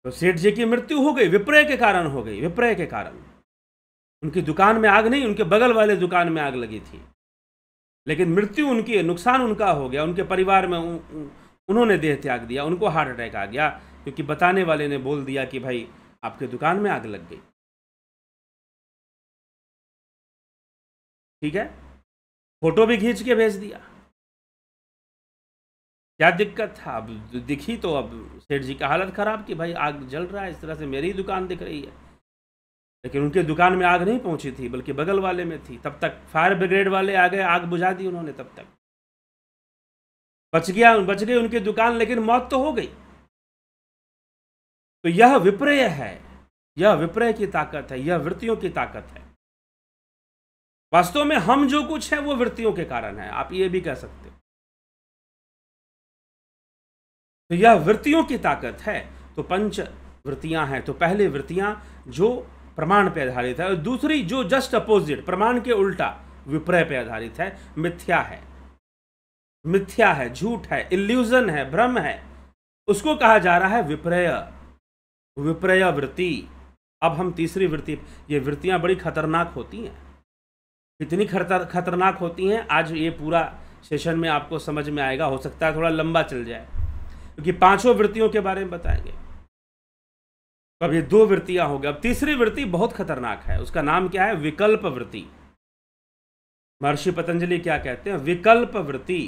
तो सेठ जी की मृत्यु हो गई विप्रय के कारण हो गई विप्रय के कारण उनकी दुकान में आग नहीं उनके बगल वाले दुकान में आग लगी थी लेकिन मृत्यु उनकी नुकसान उनका हो गया उनके परिवार में उ, उ, उन्होंने देह त्याग दिया उनको हार्ट अटैक आ गया क्योंकि बताने वाले ने बोल दिया कि भाई आपके दुकान में आग लग गई ठीक है फोटो भी खींच के भेज दिया क्या दिक्कत था अब दिखी तो अब सेठ जी का हालत ख़राब कि भाई आग जल रहा है इस तरह से मेरी दुकान दिख रही है लेकिन उनके दुकान में आग नहीं पहुंची थी बल्कि बगल वाले में थी तब तक फायर ब्रिगेड वाले आ गए आग बुझा दी उन्होंने तब तक बच गया बच गई उनकी दुकान लेकिन मौत तो हो गई तो यह विप्रय है यह विप्रय की ताकत है यह वृत्तियों की ताकत है वास्तव में हम जो कुछ है वो वृत्तियों के कारण है आप ये भी कह सकते हो तो यह वृत्तियों की ताकत है तो पंच वृत्तियां हैं तो पहले वृत्तियां जो प्रमाण पे आधारित है और दूसरी जो जस्ट अपोजिट प्रमाण के उल्टा विप्रय पर आधारित है मिथ्या है मिथ्या है झूठ है इल्यूजन है भ्रम है उसको कहा जा रहा है विप्रय विप्रय वृत्ति अब हम तीसरी वृत्ति ये वृत्तियां बड़ी खतरनाक होती हैं कितनी खतर खतरनाक होती हैं आज ये पूरा सेशन में आपको समझ में आएगा हो सकता है थोड़ा लंबा चल जाए क्योंकि पांचों वृत्तियों के बारे में बताएंगे अब ये दो वृत्तियां हो गई अब तीसरी वृत्ति बहुत खतरनाक है उसका नाम क्या है विकल्प वृत्ति महर्षि पतंजलि क्या कहते हैं विकल्प वृत्ति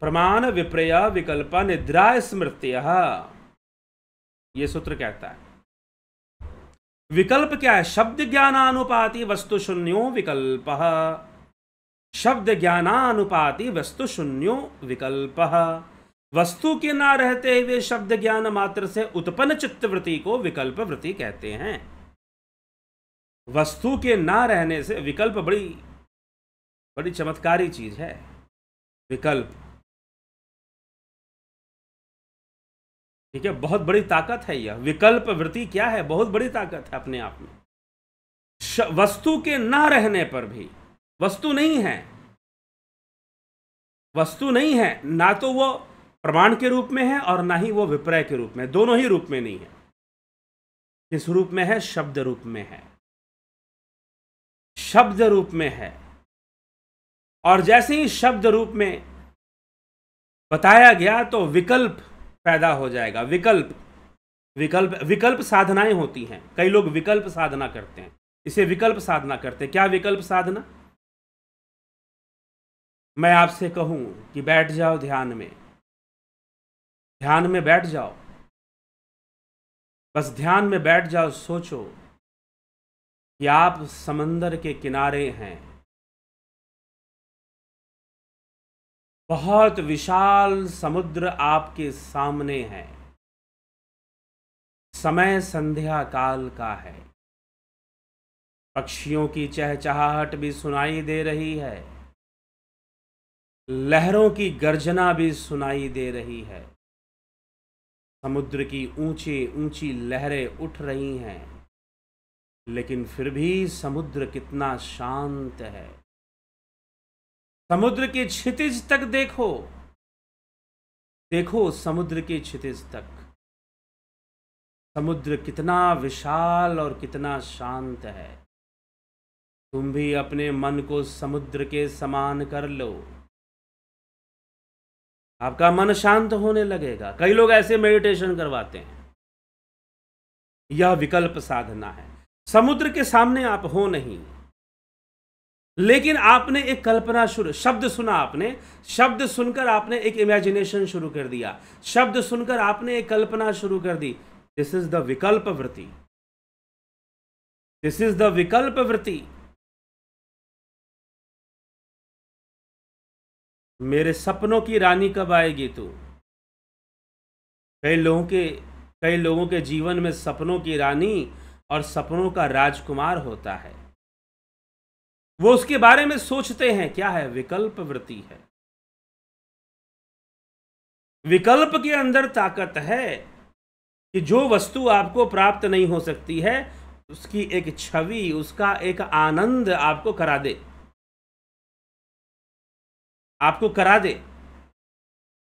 प्रमाण विप्रय विकल्प निद्रा स्मृत्य ये सूत्र कहता है विकल्प क्या है शब्द ज्ञानानुपाति वस्तु शून्यो विकल्प शब्द ज्ञानानुपाति वस्तु शून्यो विकल्प वस्तु के ना रहते हुए शब्द ज्ञान मात्र से उत्पन्न चित्तवृत्ति को विकल्प वृत्ति कहते हैं वस्तु के ना रहने से विकल्प बड़ी बड़ी चमत्कारी चीज है विकल्प ठीक है बहुत बड़ी ताकत है यह विकल्प वृत्ति क्या है बहुत बड़ी ताकत है अपने आप में वस्तु के ना रहने पर भी वस्तु नहीं है वस्तु नहीं है ना तो वो प्रमाण के रूप में है और ना ही वो विप्रय के रूप में दोनों ही रूप में नहीं है किस रूप में है शब्द रूप में है शब्द रूप में है और जैसे ही शब्द रूप में बताया गया तो विकल्प पैदा हो जाएगा विकल्प विकल्प विकल्प साधनाएं होती हैं कई लोग विकल्प साधना करते हैं इसे विकल्प साधना करते हैं क्या विकल्प साधना मैं आपसे कहूं कि बैठ जाओ ध्यान में ध्यान में बैठ जाओ बस ध्यान में बैठ जाओ सोचो कि आप समंदर के किनारे हैं बहुत विशाल समुद्र आपके सामने है समय संध्या काल का है पक्षियों की चहचहाहट भी सुनाई दे रही है लहरों की गर्जना भी सुनाई दे रही है समुद्र की ऊंची ऊंची लहरें उठ रही हैं लेकिन फिर भी समुद्र कितना शांत है समुद्र के क्षितिज तक देखो देखो समुद्र के क्षितिज तक समुद्र कितना विशाल और कितना शांत है तुम भी अपने मन को समुद्र के समान कर लो आपका मन शांत होने लगेगा कई लोग ऐसे मेडिटेशन करवाते हैं यह विकल्प साधना है समुद्र के सामने आप हो नहीं लेकिन आपने एक कल्पना शुरू शब्द सुना आपने शब्द सुनकर आपने एक इमेजिनेशन शुरू कर दिया शब्द सुनकर आपने एक कल्पना शुरू कर दी दिस इज द विकल्प वृत्ति दिस इज द विकल्प वृत्ति मेरे सपनों की रानी कब आएगी तू कई लोगों के कई लोगों के जीवन में सपनों की रानी और सपनों का राजकुमार होता है वो उसके बारे में सोचते हैं क्या है विकल्प वृत्ति है विकल्प के अंदर ताकत है कि जो वस्तु आपको प्राप्त नहीं हो सकती है उसकी एक छवि उसका एक आनंद आपको करा दे आपको करा दे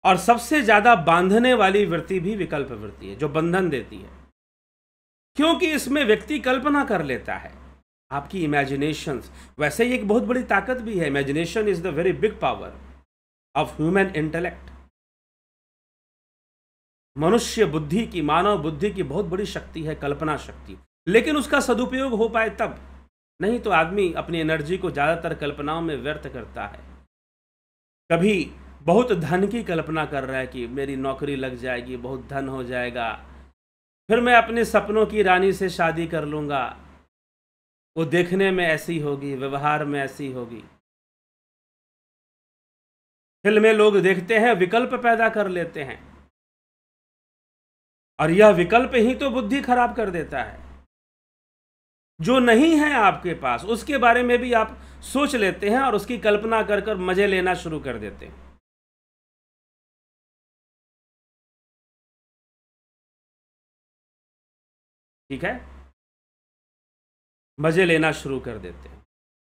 और सबसे ज्यादा बांधने वाली वृत्ति भी विकल्प वृत्ति है जो बंधन देती है क्योंकि इसमें व्यक्ति कल्पना कर लेता है आपकी इमेजिनेशन वैसे ही एक बहुत बड़ी ताकत भी है imagination is the very big power of human intellect मनुष्य बुद्धि की मानव बुद्धि की बहुत बड़ी शक्ति है कल्पना शक्ति लेकिन उसका सदुपयोग हो पाए तब नहीं तो आदमी अपनी एनर्जी को ज़्यादातर कल्पनाओं में व्यर्थ करता है कभी बहुत धन की कल्पना कर रहा है कि मेरी नौकरी लग जाएगी बहुत धन हो जाएगा फिर मैं अपने सपनों की रानी से शादी कर लूंगा वो देखने में ऐसी होगी व्यवहार में ऐसी होगी फिल्में लोग देखते हैं विकल्प पैदा कर लेते हैं और यह विकल्प ही तो बुद्धि खराब कर देता है जो नहीं है आपके पास उसके बारे में भी आप सोच लेते हैं और उसकी कल्पना कर कर मजे लेना शुरू कर देते हैं ठीक है मज़े लेना शुरू कर देते हैं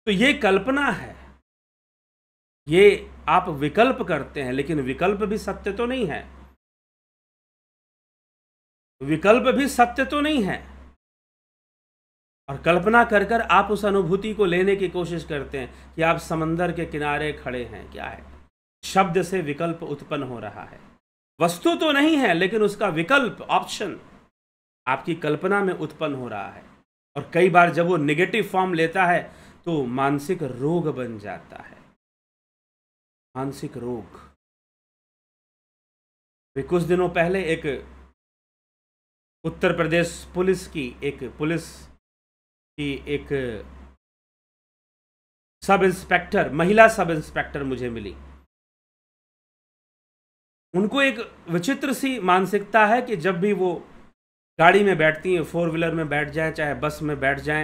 तो ये कल्पना है ये आप विकल्प करते हैं लेकिन विकल्प भी सत्य तो नहीं है विकल्प भी सत्य तो नहीं है और कल्पना कर कर आप उस अनुभूति को लेने की कोशिश करते हैं कि आप समंदर के किनारे खड़े हैं क्या है शब्द से विकल्प उत्पन्न हो रहा है वस्तु तो नहीं है लेकिन उसका विकल्प ऑप्शन आपकी कल्पना में उत्पन्न हो रहा है और कई बार जब वो निगेटिव फॉर्म लेता है तो मानसिक रोग बन जाता है मानसिक रोग वे कुछ दिनों पहले एक उत्तर प्रदेश पुलिस की एक पुलिस की एक सब इंस्पेक्टर महिला सब इंस्पेक्टर मुझे मिली उनको एक विचित्र सी मानसिकता है कि जब भी वो गाड़ी में बैठती हैं फोर व्हीलर में बैठ जाएं चाहे बस में बैठ जाएं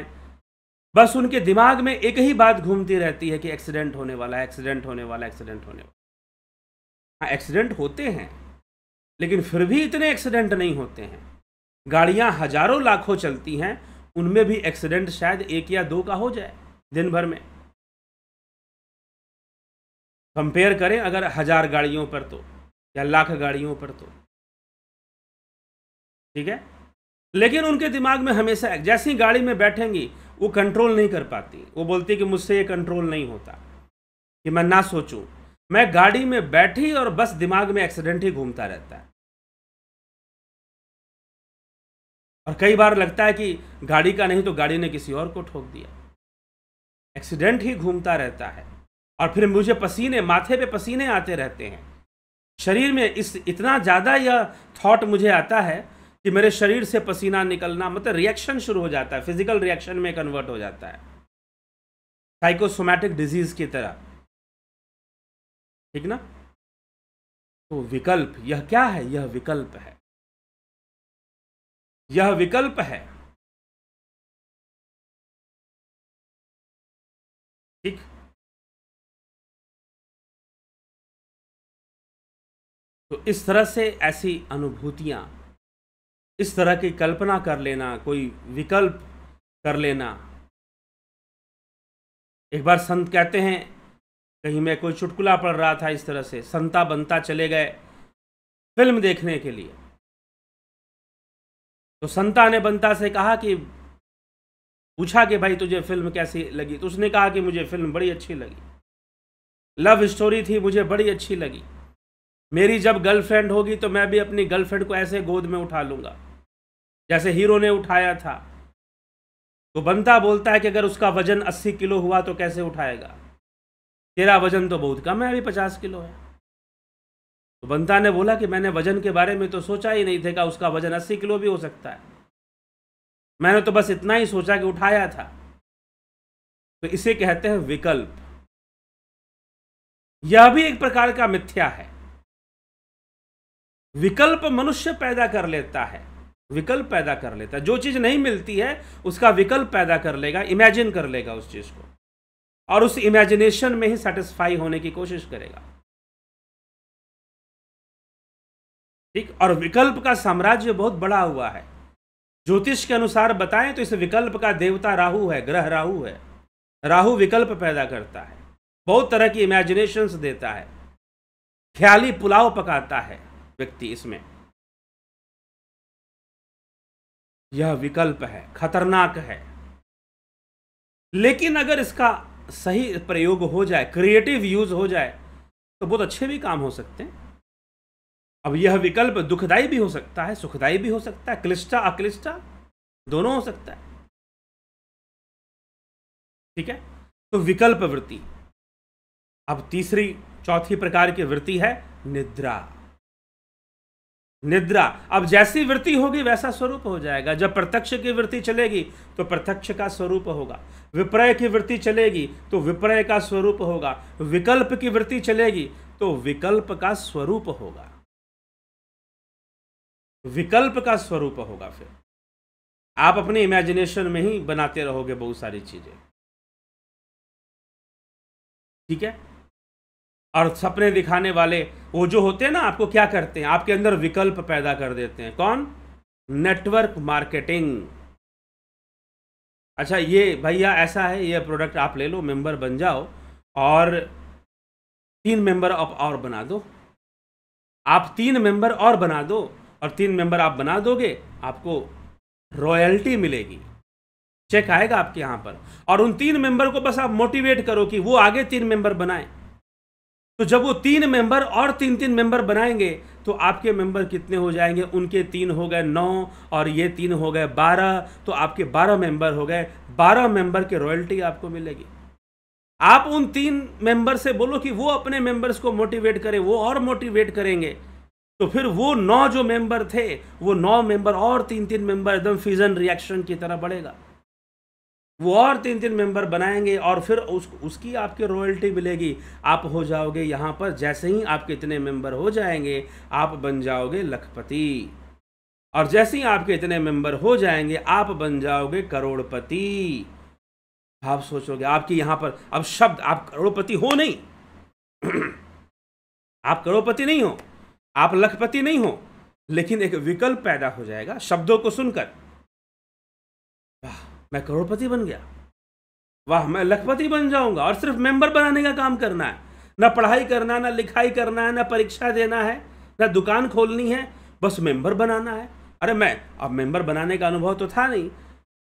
बस उनके दिमाग में एक ही बात घूमती रहती है कि एक्सीडेंट होने वाला है एक्सीडेंट होने वाला एक्सीडेंट होने वाला हाँ एक्सीडेंट होते हैं लेकिन फिर भी इतने एक्सीडेंट नहीं होते हैं गाड़ियाँ हजारों लाखों चलती हैं उनमें भी एक्सीडेंट शायद एक या दो का हो जाए दिन भर में कंपेयर करें अगर हजार गाड़ियों पर तो या लाख गाड़ियों पर तो ठीक है लेकिन उनके दिमाग में हमेशा जैसे ही गाड़ी में बैठेंगी वो कंट्रोल नहीं कर पाती वो बोलती कि मुझसे ये कंट्रोल नहीं होता कि मैं ना सोचूं मैं गाड़ी में बैठी और बस दिमाग में एक्सीडेंट ही घूमता रहता है और कई बार लगता है कि गाड़ी का नहीं तो गाड़ी ने किसी और को ठोक दिया एक्सीडेंट ही घूमता रहता है और फिर मुझे पसीने माथे पे पसीने आते रहते हैं शरीर में इस इतना ज़्यादा यह थॉट मुझे आता है कि मेरे शरीर से पसीना निकलना मतलब रिएक्शन शुरू हो जाता है फिजिकल रिएक्शन में कन्वर्ट हो जाता है साइकोसोमैटिक डिजीज की तरह ठीक ना तो विकल्प यह क्या है यह विकल्प है यह विकल्प है ठीक तो इस तरह से ऐसी अनुभूतियां इस तरह की कल्पना कर लेना कोई विकल्प कर लेना एक बार संत कहते हैं कहीं मैं कोई चुटकुला पढ़ रहा था इस तरह से संता बनता चले गए फिल्म देखने के लिए तो संता ने बनता से कहा कि पूछा कि भाई तुझे फिल्म कैसी लगी तो उसने कहा कि मुझे फिल्म बड़ी अच्छी लगी लव स्टोरी थी मुझे बड़ी अच्छी लगी मेरी जब गर्लफ्रेंड होगी तो मैं भी अपनी गर्लफ्रेंड को ऐसे गोद में उठा लूँगा जैसे हीरो ने उठाया था तो बनता बोलता है कि अगर उसका वजन 80 किलो हुआ तो कैसे उठाएगा तेरा वजन तो बहुत कम है अभी 50 किलो है तो बनता ने बोला कि मैंने वजन के बारे में तो सोचा ही नहीं था उसका वजन अस्सी किलो भी हो सकता है मैंने तो बस इतना ही सोचा कि उठाया था तो इसे कहते हैं विकल्प यह भी एक प्रकार का मिथ्या है विकल्प मनुष्य पैदा कर लेता है विकल्प पैदा कर लेता है जो चीज़ नहीं मिलती है उसका विकल्प पैदा कर लेगा इमेजिन कर लेगा उस चीज़ को और उस इमेजिनेशन में ही सेटिस्फाई होने की कोशिश करेगा ठीक और विकल्प का साम्राज्य बहुत बड़ा हुआ है ज्योतिष के अनुसार बताएं तो इस विकल्प का देवता राहु है ग्रह राहु है राहु विकल्प पैदा करता है बहुत तरह की इमेजिनेशंस देता है ख्याली पुलाव पकाता है व्यक्ति इसमें यह विकल्प है खतरनाक है लेकिन अगर इसका सही प्रयोग हो जाए क्रिएटिव यूज हो जाए तो बहुत अच्छे भी काम हो सकते हैं अब यह विकल्प दुखदाई भी हो सकता है सुखदाई भी हो सकता है क्लिष्टा अक्लिष्टा दोनों हो सकता है ठीक है तो विकल्प वृत्ति अब तीसरी चौथी प्रकार की वृत्ति है निद्रा निद्रा अब जैसी वृत्ति होगी वैसा स्वरूप हो जाएगा जब प्रत्यक्ष की वृत्ति चलेगी तो प्रत्यक्ष का स्वरूप होगा विपर्य की वृत्ति चलेगी तो विपर्य का स्वरूप होगा विकल्प की वृत्ति चलेगी तो विकल्प का स्वरूप होगा विकल्प का स्वरूप होगा फिर आप अपने इमेजिनेशन में ही बनाते रहोगे बहुत सारी चीजें ठीक है और सपने दिखाने वाले वो जो होते हैं ना आपको क्या करते हैं आपके अंदर विकल्प पैदा कर देते हैं कौन नेटवर्क मार्केटिंग अच्छा ये भैया ऐसा है ये प्रोडक्ट आप ले लो मेंबर बन जाओ और तीन मेंबर आप और बना दो आप तीन मेंबर और बना दो और तीन मेंबर आप बना दोगे आपको रॉयल्टी मिलेगी चेक आएगा आपके यहाँ पर और उन तीन मेंबर को बस आप मोटिवेट करो कि वो आगे तीन मेंबर बनाएं तो जब वो तीन मेंबर और तीन तीन मेंबर बनाएंगे तो आपके मेंबर कितने हो जाएंगे उनके तीन हो गए नौ और ये तीन हो गए बारह तो आपके बारह मेंबर हो गए बारह मेंबर के रॉयल्टी आपको मिलेगी आप उन तीन मेंबर से बोलो कि वो अपने मेंबर्स को मोटिवेट करें वो और मोटिवेट करेंगे तो फिर वो नौ जो मेंबर थे वो नौ मेंबर और तीन तीन मेंबर एकदम फ्यूजन रिएक्शन की तरह बढ़ेगा वो और तीन तीन मेंबर बनाएंगे और फिर उस उसकी आपकी रॉयल्टी मिलेगी आप हो जाओगे यहाँ पर जैसे ही आपके इतने मेंबर हो जाएंगे आप बन जाओगे लखपति और जैसे ही आपके इतने मेंबर हो जाएंगे आप बन जाओगे करोड़पति आप सोचोगे आपकी यहाँ पर अब शब्द आप करोड़पति हो नहीं [CLEARS THROAT] आप करोड़पति नहीं हो आप लखपति नहीं हो लेकिन एक विकल्प पैदा हो जाएगा शब्दों को सुनकर वाह मैं करोड़पति बन गया वाह मैं लखपति बन जाऊंगा और सिर्फ मेंबर बनाने का काम करना है ना पढ़ाई करना ना लिखाई करना है ना परीक्षा देना है ना दुकान खोलनी है बस मेंबर बनाना है अरे मैं अब मेंबर बनाने का अनुभव तो था नहीं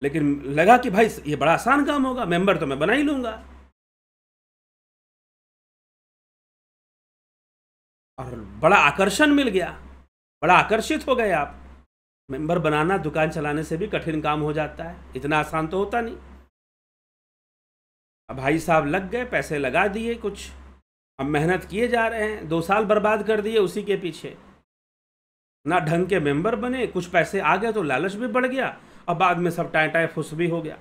लेकिन लगा कि भाई ये बड़ा आसान काम होगा मेंबर तो मैं बना ही लूंगा और बड़ा आकर्षण मिल गया बड़ा आकर्षित हो गए आप मेंबर बनाना दुकान चलाने से भी कठिन काम हो जाता है इतना आसान तो होता नहीं अब भाई साहब लग गए पैसे लगा दिए कुछ अब मेहनत किए जा रहे हैं दो साल बर्बाद कर दिए उसी के पीछे ना ढंग के मेंबर बने कुछ पैसे आ गए तो लालच भी बढ़ गया अब बाद में सब टाए टाए फुस भी हो गया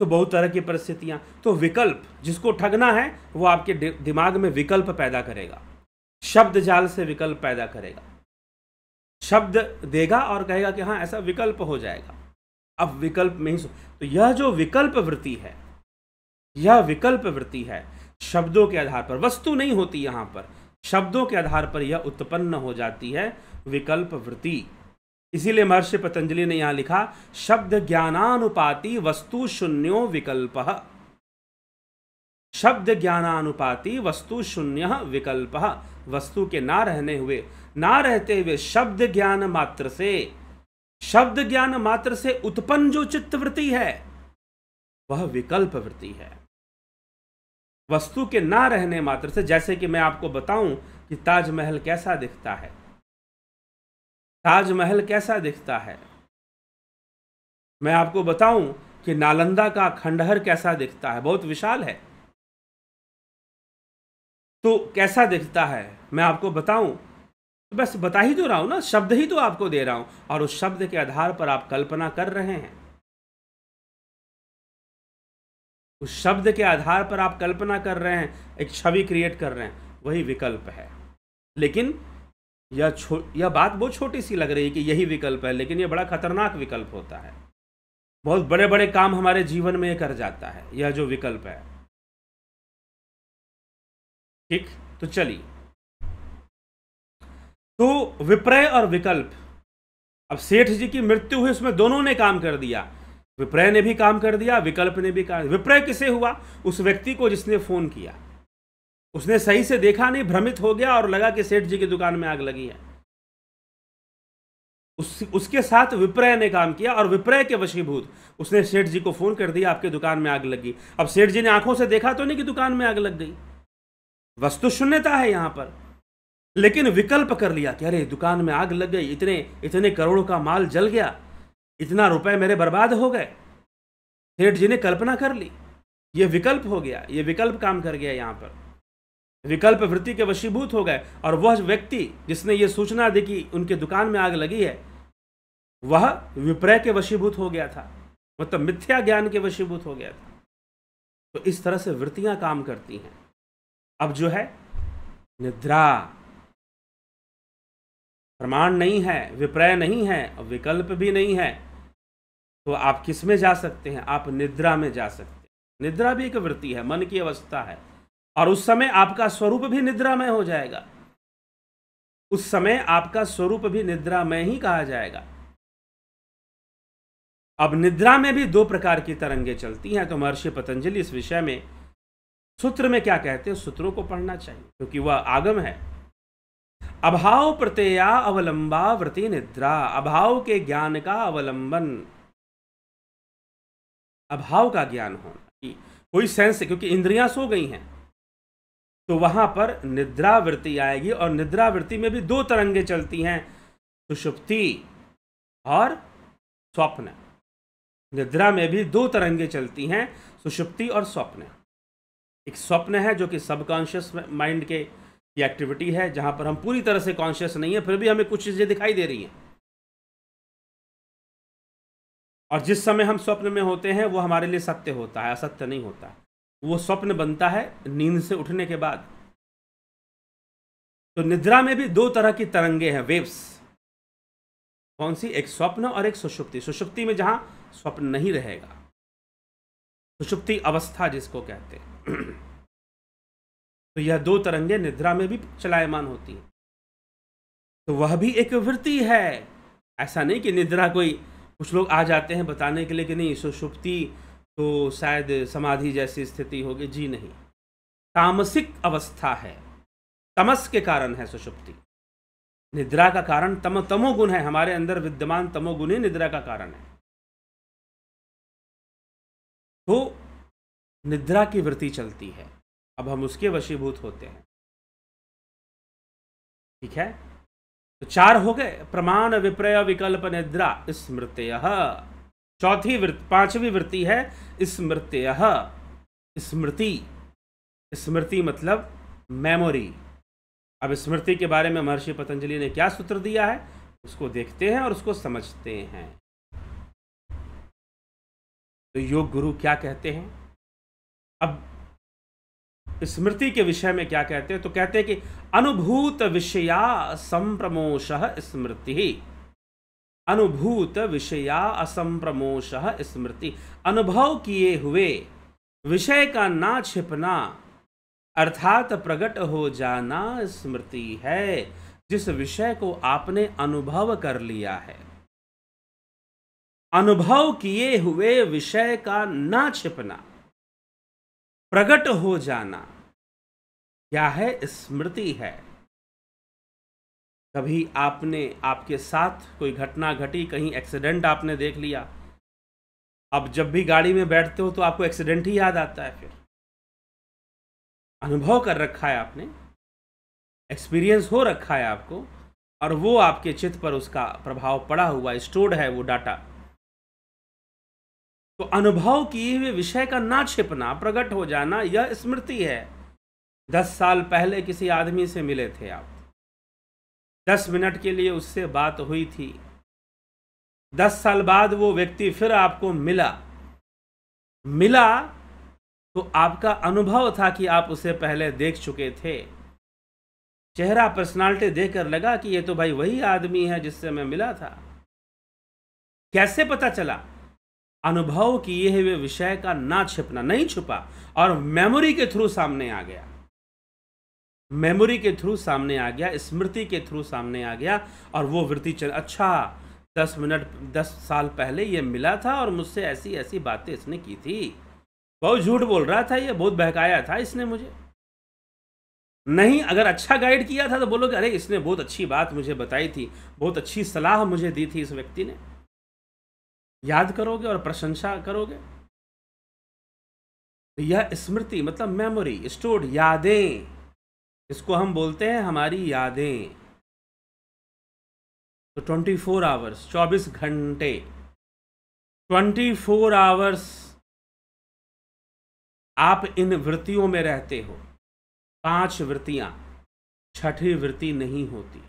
तो बहुत तरह की परिस्थितियां तो विकल्प जिसको ठगना है वो आपके दिमाग में विकल्प पैदा करेगा शब्द जाल से विकल्प पैदा करेगा शब्द देगा और कहेगा कि हाँ ऐसा विकल्प हो जाएगा अब विकल्प में ही तो यह जो विकल्प वृत्ति है यह विकल्प वृत्ति है शब्दों के आधार पर वस्तु नहीं होती यहाँ पर शब्दों के आधार पर यह उत्पन्न हो जाती है विकल्प वृत्ति इसीलिए महर्षि पतंजलि ने यहाँ लिखा शब्द ज्ञानानुपाति वस्तु शून्यो विकल्प शब्द ज्ञानानुपाति वस्तु शून्य विकल्प वस्तु के ना रहने हुए ना रहते हुए शब्द ज्ञान मात्र से शब्द ज्ञान मात्र से उत्पन्न जो चित्तवृत्ति है वह विकल्प वृत्ति है वस्तु के ना रहने मात्र से जैसे कि मैं आपको बताऊं कि ताजमहल कैसा दिखता है ताजमहल कैसा दिखता है मैं आपको बताऊं कि नालंदा का खंडहर कैसा दिखता है बहुत विशाल है तो कैसा दिखता है मैं आपको बताऊं बस बता ही तो रहा हूं ना शब्द ही तो आपको दे रहा हूं और उस शब्द के आधार पर आप कल्पना कर रहे हैं उस शब्द के आधार पर आप कल्पना कर रहे हैं एक छवि क्रिएट कर रहे हैं वही विकल्प है लेकिन यह छो यह बात बहुत छोटी सी लग रही है कि यही विकल्प है लेकिन यह बड़ा खतरनाक विकल्प होता है बहुत बड़े बड़े काम हमारे जीवन में यह कर जाता है यह जो विकल्प है ठीक तो चलिए तो विप्रय और विकल्प अब सेठ जी की मृत्यु हुई उसमें दोनों ने काम कर दिया विप्रय ने भी काम कर दिया विकल्प ने भी काम विप्रय किसे हुआ उस व्यक्ति को जिसने फोन किया उसने सही से देखा नहीं भ्रमित हो गया और लगा कि सेठ जी की दुकान में आग लगी है उस उसके साथ विप्रय ने काम किया और विप्रय के वशीभूत उसने सेठ जी को फोन कर दिया आपके दुकान में आग लगी अब सेठ जी ने आंखों से देखा तो नहीं कि दुकान में आग लग गई वस्तु शून्यता है यहां पर लेकिन विकल्प कर लिया कि अरे दुकान में आग लग गई इतने इतने करोड़ों का माल जल गया इतना रुपए मेरे बर्बाद हो गए सेठ जी ने कल्पना कर ली ये विकल्प हो गया ये विकल्प काम कर गया यहाँ पर विकल्प वृत्ति के वशीभूत हो गए और वह व्यक्ति जिसने ये सूचना दी कि उनके दुकान में आग लगी है वह विप्रय के वशीभूत हो गया था मतलब मिथ्या ज्ञान के वशीभूत हो गया था तो इस तरह से वृत्तियां काम करती हैं अब जो है निद्रा प्रमाण नहीं है विप्रय नहीं है विकल्प भी नहीं है तो आप किस में जा सकते हैं आप निद्रा में जा सकते हैं निद्रा भी एक वृत्ति है मन की अवस्था है और उस समय आपका स्वरूप भी निद्रा में हो जाएगा उस समय आपका स्वरूप भी निद्रा में ही कहा जाएगा अब निद्रा में भी दो प्रकार की तरंगे चलती हैं तो महर्षि पतंजलि इस विषय में सूत्र में क्या कहते हैं सूत्रों को पढ़ना चाहिए क्योंकि वह आगम है अभाव प्रत्यया अवलंबा व्रति निद्रा अभाव के ज्ञान का अवलंबन अभाव का ज्ञान होना कोई सेंस क्योंकि इंद्रियां सो गई हैं तो वहां पर निद्रावृत्ति आएगी और निद्रावृत्ति में भी दो तरंगे चलती हैं सुषुप्ति और स्वप्न निद्रा में भी दो तरंगे चलती हैं सुषुप्ति और स्वप्न एक स्वप्न है जो कि सबकॉन्शियस माइंड के ये एक्टिविटी है जहाँ पर हम पूरी तरह से कॉन्शियस नहीं है फिर भी हमें कुछ चीज़ें दिखाई दे रही हैं और जिस समय हम स्वप्न में होते हैं वो हमारे लिए सत्य होता है असत्य नहीं होता वो स्वप्न बनता है नींद से उठने के बाद तो निद्रा में भी दो तरह की तरंगे हैं वेव्स कौन सी एक स्वप्न और एक सुषुप्ति सुषुप्ति में जहां स्वप्न नहीं रहेगा सुषुप्ति अवस्था जिसको कहते हैं तो यह दो तरंगे निद्रा में भी चलायमान होती हैं तो वह भी एक वृत्ति है ऐसा नहीं कि निद्रा कोई कुछ लोग आ जाते हैं बताने के लिए कि नहीं सुषुप्ति तो शायद समाधि जैसी स्थिति होगी जी नहीं तामसिक अवस्था है तमस के कारण है सुषुप्ति निद्रा का कारण तम तमोगुण है हमारे अंदर विद्यमान तमोगुण ही निद्रा का कारण है तो निद्रा की वृत्ति चलती है अब हम उसके वशीभूत होते हैं ठीक है तो चार हो गए प्रमाण विप्रय विकल्प निद्रा स्मृत चौथी वृत्ति पांचवी वृत्ति है स्मृत स्मृति स्मृति मतलब मेमोरी अब स्मृति के बारे में महर्षि पतंजलि ने क्या सूत्र दिया है उसको देखते हैं और उसको समझते हैं तो योग गुरु क्या कहते हैं अब स्मृति के विषय में क्या कहते हैं तो कहते हैं कि अनुभूत विषया संप्रमोश स्मृति अनुभूत विषया असंप्रमोश स्मृति अनुभव किए हुए विषय का ना छिपना अर्थात प्रकट हो जाना स्मृति है जिस विषय को आपने अनुभव कर लिया है अनुभव किए हुए विषय का ना छिपना प्रकट हो जाना क्या है स्मृति है कभी आपने आपके साथ कोई घटना घटी कहीं एक्सीडेंट आपने देख लिया अब जब भी गाड़ी में बैठते हो तो आपको एक्सीडेंट ही याद आता है फिर अनुभव कर रखा है आपने एक्सपीरियंस हो रखा है आपको और वो आपके चित्त पर उसका प्रभाव पड़ा हुआ स्टोर्ड है वो डाटा तो अनुभव किए हुए विषय का ना छिपना प्रकट हो जाना यह स्मृति है दस साल पहले किसी आदमी से मिले थे आप दस मिनट के लिए उससे बात हुई थी दस साल बाद वो व्यक्ति फिर आपको मिला मिला तो आपका अनुभव था कि आप उसे पहले देख चुके थे चेहरा पर्सनालिटी देखकर लगा कि ये तो भाई वही आदमी है जिससे मैं मिला था कैसे पता चला अनुभव किए हुए विषय का ना छिपना नहीं छुपा और मेमोरी के थ्रू सामने आ गया मेमोरी के थ्रू सामने आ गया स्मृति के थ्रू सामने आ गया और वो वृत्ति चल अच्छा दस मिनट दस साल पहले ये मिला था और मुझसे ऐसी ऐसी बातें इसने की थी बहुत झूठ बोल रहा था ये बहुत बहकाया था इसने मुझे नहीं अगर अच्छा गाइड किया था तो बोलोगे अरे इसने बहुत अच्छी बात मुझे बताई थी बहुत अच्छी सलाह मुझे दी थी इस व्यक्ति ने याद करोगे और प्रशंसा करोगे तो यह स्मृति मतलब मेमोरी स्टोर्ड यादें इसको हम बोलते हैं हमारी यादें तो 24 फोर आवर्स चौबीस घंटे ट्वेंटी फोर आवर्स आप इन वृत्तियों में रहते हो पांच वृत्तियां छठी वृत्ति नहीं होती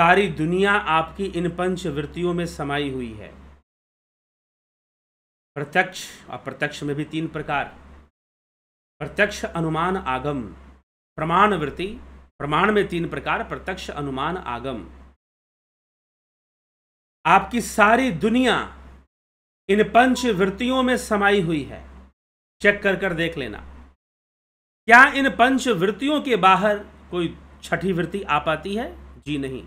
सारी दुनिया आपकी इन पंच वृत्तियों में समाई हुई है प्रत्यक्ष अप्रत्यक्ष में भी तीन प्रकार प्रत्यक्ष अनुमान आगम प्रमाण वृत्ति प्रमाण में तीन प्रकार प्रत्यक्ष अनुमान आगम आपकी सारी दुनिया इन पंच वृत्तियों में समाई हुई है चेक कर कर देख लेना क्या इन पंच वृत्तियों के बाहर कोई छठी वृत्ति आ पाती है जी नहीं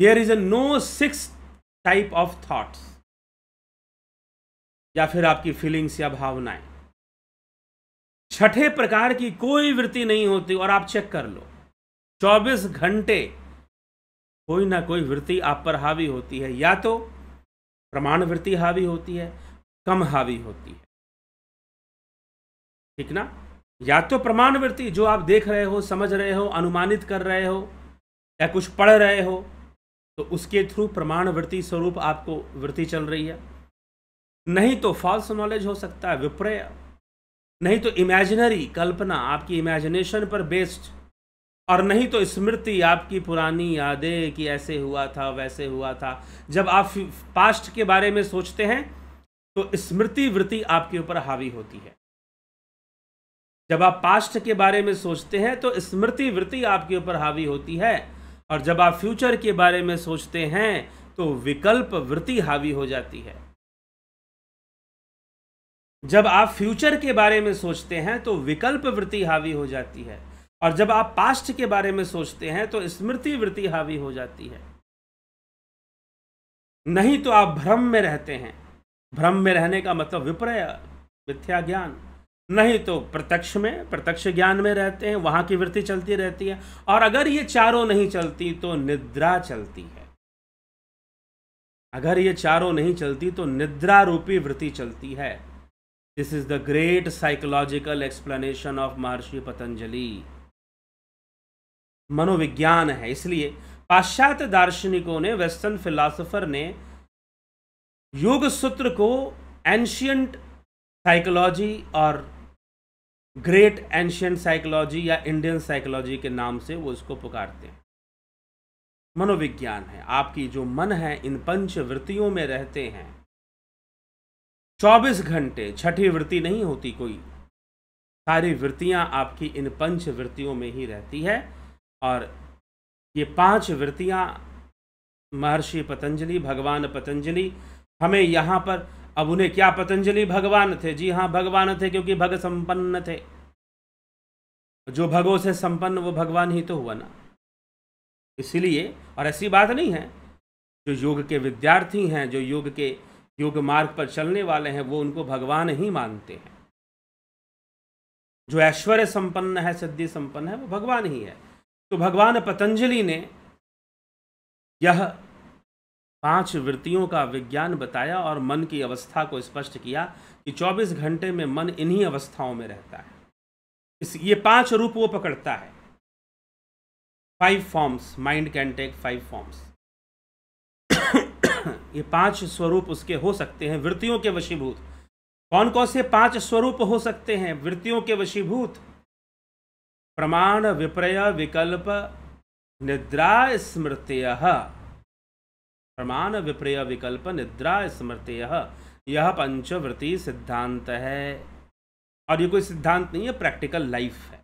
there is a no six type of thoughts या फिर आपकी फीलिंग्स या भावनाएं छठे प्रकार की कोई वृत्ति नहीं होती और आप चेक कर लो 24 घंटे कोई ना कोई वृत्ति आप पर हावी होती है या तो प्रमाण वृत्ति हावी होती है कम हावी होती है ठीक ना या तो प्रमाण वृत्ति जो आप देख रहे हो समझ रहे हो अनुमानित कर रहे हो या कुछ पढ़ रहे हो तो उसके थ्रू प्रमाण वृत्ति स्वरूप आपको वृत्ति चल रही है नहीं तो फॉल्स नॉलेज हो सकता है विप्रय नहीं तो इमेजिनरी कल्पना आपकी इमेजिनेशन पर बेस्ड और नहीं तो स्मृति आपकी पुरानी यादें कि ऐसे हुआ था वैसे हुआ था जब आप पास्ट के बारे में सोचते हैं तो स्मृति वृत्ति आपके ऊपर हावी होती है जब आप पास्ट के बारे में सोचते हैं तो स्मृति वृत्ति आपके ऊपर हावी होती है और जब आप फ्यूचर के बारे में सोचते हैं तो विकल्प वृत्ति हावी हो जाती है जब आप फ्यूचर के बारे में सोचते हैं तो विकल्प वृत्ति हावी हो जाती है और जब आप पास्ट के बारे में सोचते हैं तो स्मृति वृत्ति हावी हो जाती है नहीं तो आप भ्रम में रहते हैं भ्रम में रहने का मतलब विपर्य मिथ्या ज्ञान नहीं तो प्रत्यक्ष में प्रत्यक्ष ज्ञान में रहते हैं वहां की वृत्ति चलती रहती है और अगर ये चारों नहीं चलती तो निद्रा चलती है अगर ये चारों नहीं चलती तो निद्रा रूपी वृत्ति चलती है this is the great psychological explanation of Maharshi Patanjali मनोविज्ञान है इसलिए पाश्चात्य दार्शनिकों ने वेस्टर्न फिलासफर ने योग सूत्र को एंशियंट साइकोलॉजी और ग्रेट एंशियंट साइकोलॉजी या इंडियन साइकोलॉजी के नाम से वो इसको पुकारते हैं मनोविज्ञान है आपकी जो मन है इन पंच वृत्तियों में रहते हैं 24 घंटे छठी वृत्ति नहीं होती कोई सारी वृत्तियां आपकी इन पंच वृत्तियों में ही रहती है और ये पांच वृत्तियां महर्षि पतंजलि भगवान पतंजलि हमें यहाँ पर अब उन्हें क्या पतंजलि भगवान थे जी हाँ भगवान थे क्योंकि भग संपन्न थे जो भगों से संपन्न वो भगवान ही तो हुआ ना इसलिए और ऐसी बात नहीं है जो योग के विद्यार्थी हैं जो योग के योग मार्ग पर चलने वाले हैं वो उनको भगवान ही मानते हैं जो ऐश्वर्य संपन्न है सिद्धि संपन्न है वो भगवान ही है तो भगवान पतंजलि ने यह पांच वृत्तियों का विज्ञान बताया और मन की अवस्था को स्पष्ट किया कि 24 घंटे में मन इन्हीं अवस्थाओं में रहता है इस ये पांच रूप वो पकड़ता है five forms mind can take five forms ये पांच स्वरूप उसके हो सकते हैं वृत्तियों के वशीभूत कौन कौन से पांच स्वरूप हो सकते हैं वृत्तियों के वशीभूत प्रमाण विप्रय विकल्प निद्रा स्मृत्य प्रमाण विप्रय विकल्प निद्रा स्मृति यह पंचवृत्ति सिद्धांत है और ये कोई सिद्धांत नहीं है प्रैक्टिकल लाइफ है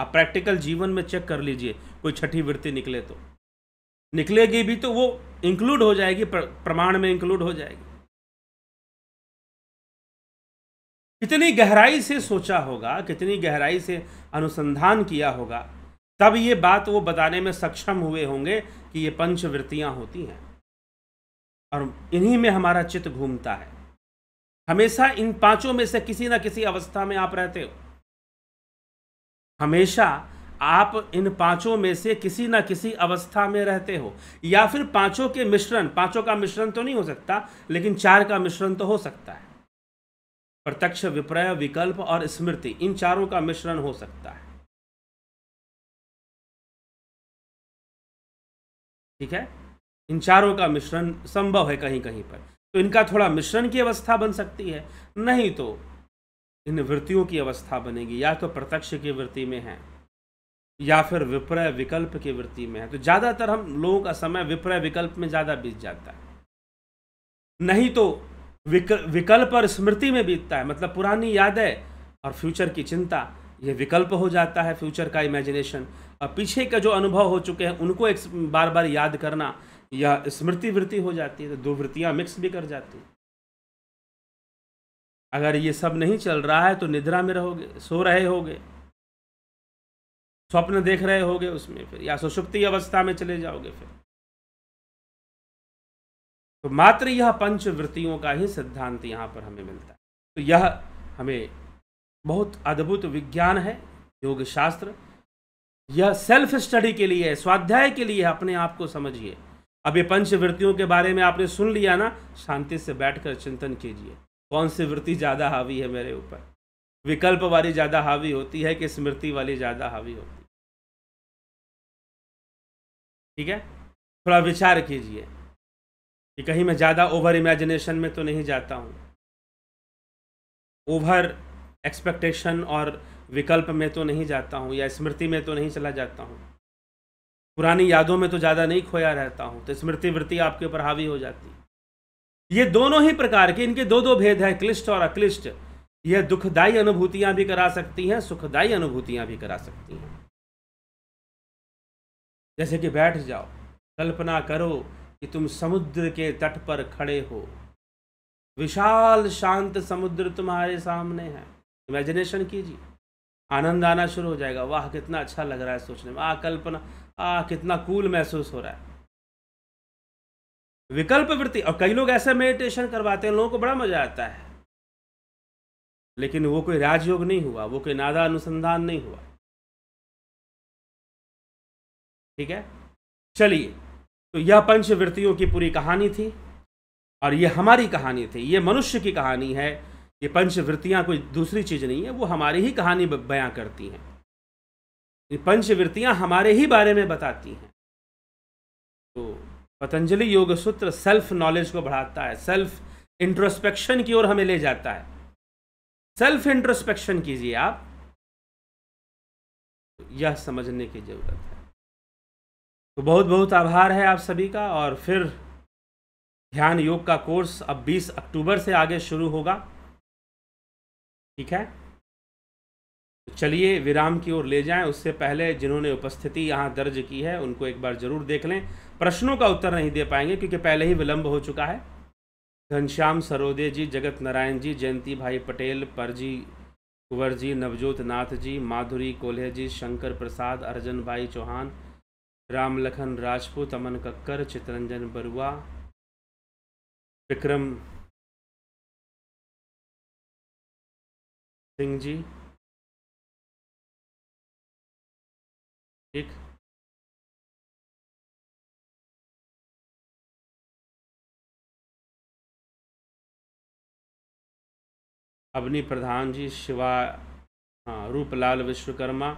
आप प्रैक्टिकल जीवन में चेक कर लीजिए कोई छठी वृत्ति निकले तो निकलेगी भी तो वो इंक्लूड हो जाएगी प्र, प्रमाण में इंक्लूड हो जाएगी कितनी गहराई से सोचा होगा कितनी गहराई से अनुसंधान किया होगा तब ये बात वो बताने में सक्षम हुए होंगे कि ये पंचवृत्तियां होती हैं और इन्हीं में हमारा चित्त घूमता है हमेशा इन पांचों में से किसी ना किसी अवस्था में आप रहते हो हमेशा आप इन पांचों में से किसी ना किसी अवस्था में रहते हो या फिर पांचों के मिश्रण पांचों का मिश्रण तो नहीं हो सकता लेकिन चार का मिश्रण तो हो सकता है प्रत्यक्ष विप्रय विकल्प और स्मृति इन चारों का मिश्रण हो सकता है ठीक है इन चारों का मिश्रण संभव है कहीं कहीं पर तो इनका थोड़ा मिश्रण की अवस्था बन सकती है नहीं तो इन वृत्तियों की अवस्था बनेगी या तो प्रत्यक्ष की वृत्ति में है या फिर विप्रय विकल्प की वृत्ति में है तो ज़्यादातर हम लोगों का समय विप्रय विकल्प में ज़्यादा बीत जाता है नहीं तो विकल्प और स्मृति में बीतता है मतलब पुरानी यादें और फ्यूचर की चिंता ये विकल्प हो जाता है फ्यूचर का इमेजिनेशन और पीछे के जो अनुभव हो चुके हैं उनको एक बार बार याद करना या स्मृति वृत्ति हो जाती है तो दो वृत्तियाँ मिक्स भी कर जाती हैं अगर ये सब नहीं चल रहा है तो निद्रा में रहोगे सो रहे होगे स्वप्न देख रहे होगे उसमें फिर या सुषुप्ति अवस्था में चले जाओगे फिर तो मात्र यह पंच वृत्तियों का ही सिद्धांत यहाँ पर हमें मिलता है तो यह हमें बहुत अद्भुत विज्ञान है योग शास्त्र यह सेल्फ स्टडी के लिए स्वाध्याय के लिए अपने आप को समझिए अब ये पंच वृत्तियों के बारे में आपने सुन लिया ना शांति से बैठकर चिंतन कीजिए कौन सी वृत्ति ज़्यादा हावी है मेरे ऊपर विकल्प वाली ज़्यादा हावी होती है कि स्मृति वाली ज़्यादा हावी होती है ठीक है थोड़ा विचार कीजिए कि कहीं मैं ज़्यादा ओवर इमेजिनेशन में तो नहीं जाता हूँ ओवर एक्सपेक्टेशन और विकल्प में तो नहीं जाता हूँ या स्मृति में तो नहीं चला जाता हूँ पुरानी यादों में तो ज़्यादा नहीं खोया रहता हूँ तो स्मृति वृत्ति आपके ऊपर हावी हो जाती है ये दोनों ही प्रकार के इनके दो दो भेद हैं क्लिष्ट और अक्लिष्ट यह दुखदायी अनुभूतियां भी करा सकती हैं सुखदायी अनुभूतियां भी करा सकती हैं जैसे कि बैठ जाओ कल्पना करो कि तुम समुद्र के तट पर खड़े हो विशाल शांत समुद्र तुम्हारे सामने है इमेजिनेशन कीजिए आनंद आना शुरू हो जाएगा वाह कितना अच्छा लग रहा है सोचने में आ कल्पना आ कितना कूल महसूस हो रहा है विकल्प वृत्ति और कई लोग ऐसे मेडिटेशन करवाते हैं लोगों को बड़ा मजा आता है लेकिन वो कोई राजयोग नहीं हुआ वो कोई नादा अनुसंधान नहीं हुआ ठीक है चलिए तो यह पंचवृत्तियों की पूरी कहानी थी और ये हमारी कहानी थी ये मनुष्य की कहानी है ये पंचवृत्तियां कोई दूसरी चीज़ नहीं है वो हमारी ही कहानी बयां करती हैं ये पंचवृत्तियां हमारे ही बारे में बताती हैं तो पतंजलि योग सूत्र सेल्फ नॉलेज को बढ़ाता है सेल्फ इंट्रोस्पेक्शन की ओर हमें ले जाता है सेल्फ इंट्रोस्पेक्शन कीजिए आप यह समझने की ज़रूरत है तो बहुत बहुत आभार है आप सभी का और फिर ध्यान योग का कोर्स अब 20 अक्टूबर से आगे शुरू होगा ठीक है चलिए विराम की ओर ले जाएं उससे पहले जिन्होंने उपस्थिति यहाँ दर्ज की है उनको एक बार जरूर देख लें प्रश्नों का उत्तर नहीं दे पाएंगे क्योंकि पहले ही विलंब हो चुका है घनश्याम सरोदे जी जगत नारायण जी जयंती भाई पटेल परजी कुंवर जी नवजोत नाथ जी माधुरी कोल्हे जी शंकर प्रसाद अर्जन भाई चौहान राम लखन राजपूत अमन कक्कर चितरंजन बरुआ विक्रम सिंह जी ठीक अवनी प्रधान जी शिवा हाँ रूपलाल विश्वकर्मा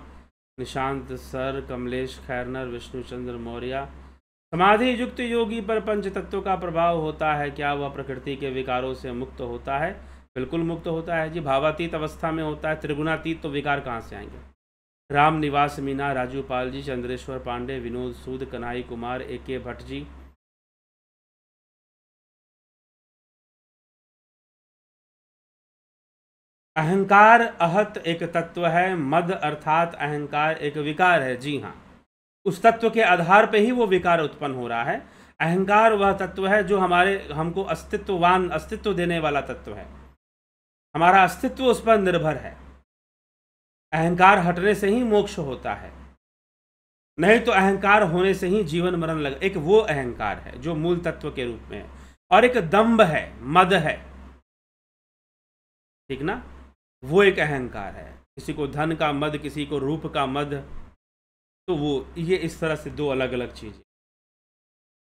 निशांत सर कमलेश खैरनर विष्णुचंद्र मौर्य समाधि युक्त योगी पर पंच तत्वों का प्रभाव होता है क्या वह प्रकृति के विकारों से मुक्त होता है बिल्कुल मुक्त होता है जी भावातीत अवस्था में होता है त्रिगुणातीत तो विकार कहाँ से आएंगे राम निवास मीना राजू पाल जी चंद्रेश्वर पांडे विनोद सूद कन्हई कुमार ए के भट्ट जी अहंकार अहत एक तत्व है मद अर्थात अहंकार एक विकार है जी हाँ उस तत्व के आधार पर ही वो विकार उत्पन्न हो रहा है अहंकार वह तत्व है जो हमारे हमको अस्तित्ववान अस्तित्व देने वाला तत्व है हमारा अस्तित्व उस पर निर्भर है अहंकार हटने से ही मोक्ष होता है नहीं तो अहंकार होने से ही जीवन मरण लग एक वो अहंकार है जो मूल तत्व के रूप में है और एक दम्भ है मद है ठीक ना वो एक अहंकार है किसी को धन का मद किसी को रूप का मद तो वो ये इस तरह से दो अलग अलग चीज़ें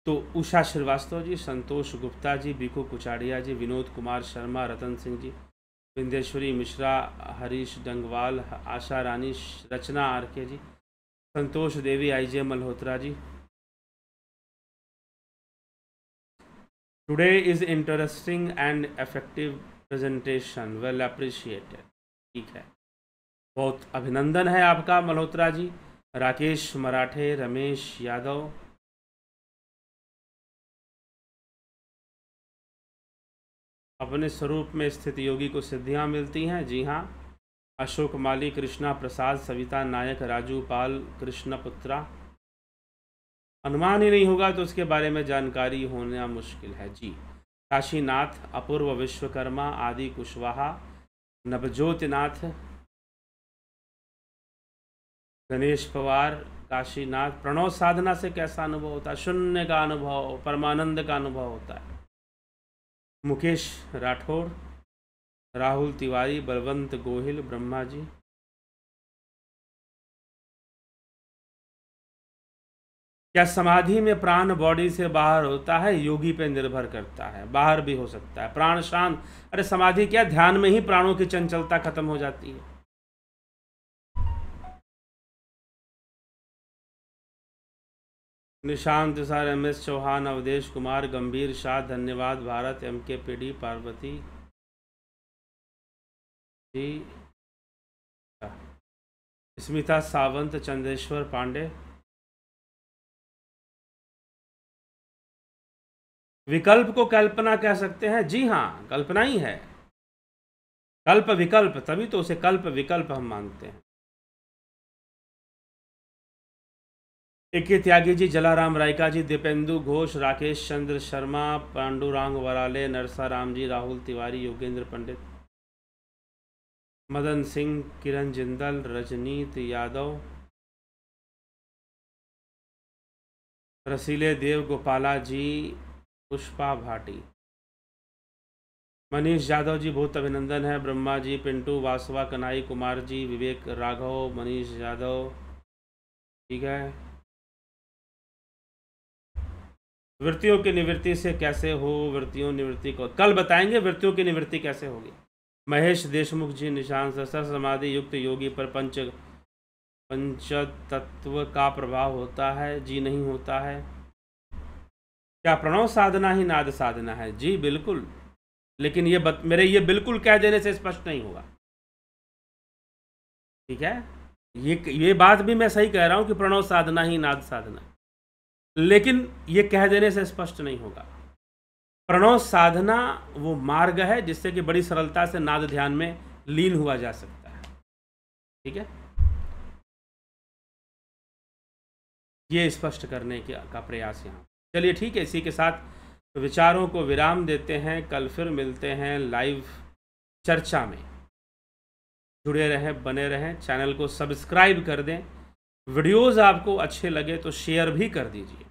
तो Usha Srivastava ji Santosh Gupta ji Biku Kuchadiya ji Vinod Kumar Sharma Ratan Singh ji Bindeshwari Mishra Harish Dangwal Asha Rani Rachna R K ji Santosh Devi I J Malhotra ji today is interesting and effective presentation well appreciated ठीक है बहुत अभिनंदन है आपका मल्होत्रा जी राकेश मराठे रमेश यादव अपने स्वरूप में स्थित योगी को सिद्धियां मिलती हैं जी हाँ अशोक माली कृष्णा प्रसाद सविता नायक राजू पाल कृष्ण पुत्रा अनुमान ही नहीं होगा तो उसके बारे में जानकारी होना मुश्किल है जी काशीनाथ अपूर्व विश्वकर्मा आदि कुशवाहा नवज्योतिनाथ गणेश पवार काशीनाथ प्रणव साधना से कैसा अनुभव होता है शून्य का अनुभव परमानंद का अनुभव होता है मुकेश राठौर राहुल तिवारी बलवंत गोहिल ब्रह्मा जी क्या समाधि में प्राण बॉडी से बाहर होता है योगी पे निर्भर करता है बाहर भी हो सकता है प्राण शांत अरे समाधि क्या ध्यान में ही प्राणों की चंचलता खत्म हो जाती है Nishant sir M S Chauhan Awadhesh Kumar Gambhir Shah धन्यवाद Bharat M K P D Parvati ji Smita Sawant Chandeshwar Pandey विकल्प को कल्पना कह सकते हैं जी हाँ कल्पना ही है कल्प विकल्प तभी तो उसे कल्प विकल्प हम मानते हैं ए के त्यागी जी जलाराम रायका जी दीपेंदु घोष राकेश चंद्र शर्मा पांडुरांग वराले नरसाराम जी राहुल तिवारी योगेंद्र पंडित मदन सिंह किरण जिंदल रजनीत यादव रसीले देव गोपाला जी पुष्पा भाटी मनीष यादव जी बहुत अभिनंदन है ब्रह्मा जी पिंटू वासवा कनाई कुमार जी विवेक राघव मनीष यादव ठीक है वृत्तियों की निवृत्ति से कैसे हो वृत्तियों निवृत्ति को कल बताएंगे वृत्तियों की निवृत्ति कैसे होगी महेश देशमुख जी निशान सर समाधि युक्त योगी पर पंच पंच तत्व का प्रभाव होता है जी नहीं होता है क्या प्रणव साधना ही नाद साधना है जी बिल्कुल लेकिन ये बत, मेरे ये बिल्कुल कह देने से स्पष्ट नहीं होगा ठीक है ये ये बात भी मैं सही कह रहा हूँ कि प्रणव साधना ही नाद साधना है लेकिन ये कह देने से स्पष्ट नहीं होगा प्रणव साधना वो मार्ग है जिससे कि बड़ी सरलता से नाद ध्यान में लीन हुआ जा सकता है ठीक है ये स्पष्ट करने का प्रयास यहाँ चलिए ठीक है इसी के साथ विचारों को विराम देते हैं कल फिर मिलते हैं लाइव चर्चा में जुड़े रहें बने रहें चैनल को सब्सक्राइब कर दें वीडियोस आपको अच्छे लगे तो शेयर भी कर दीजिए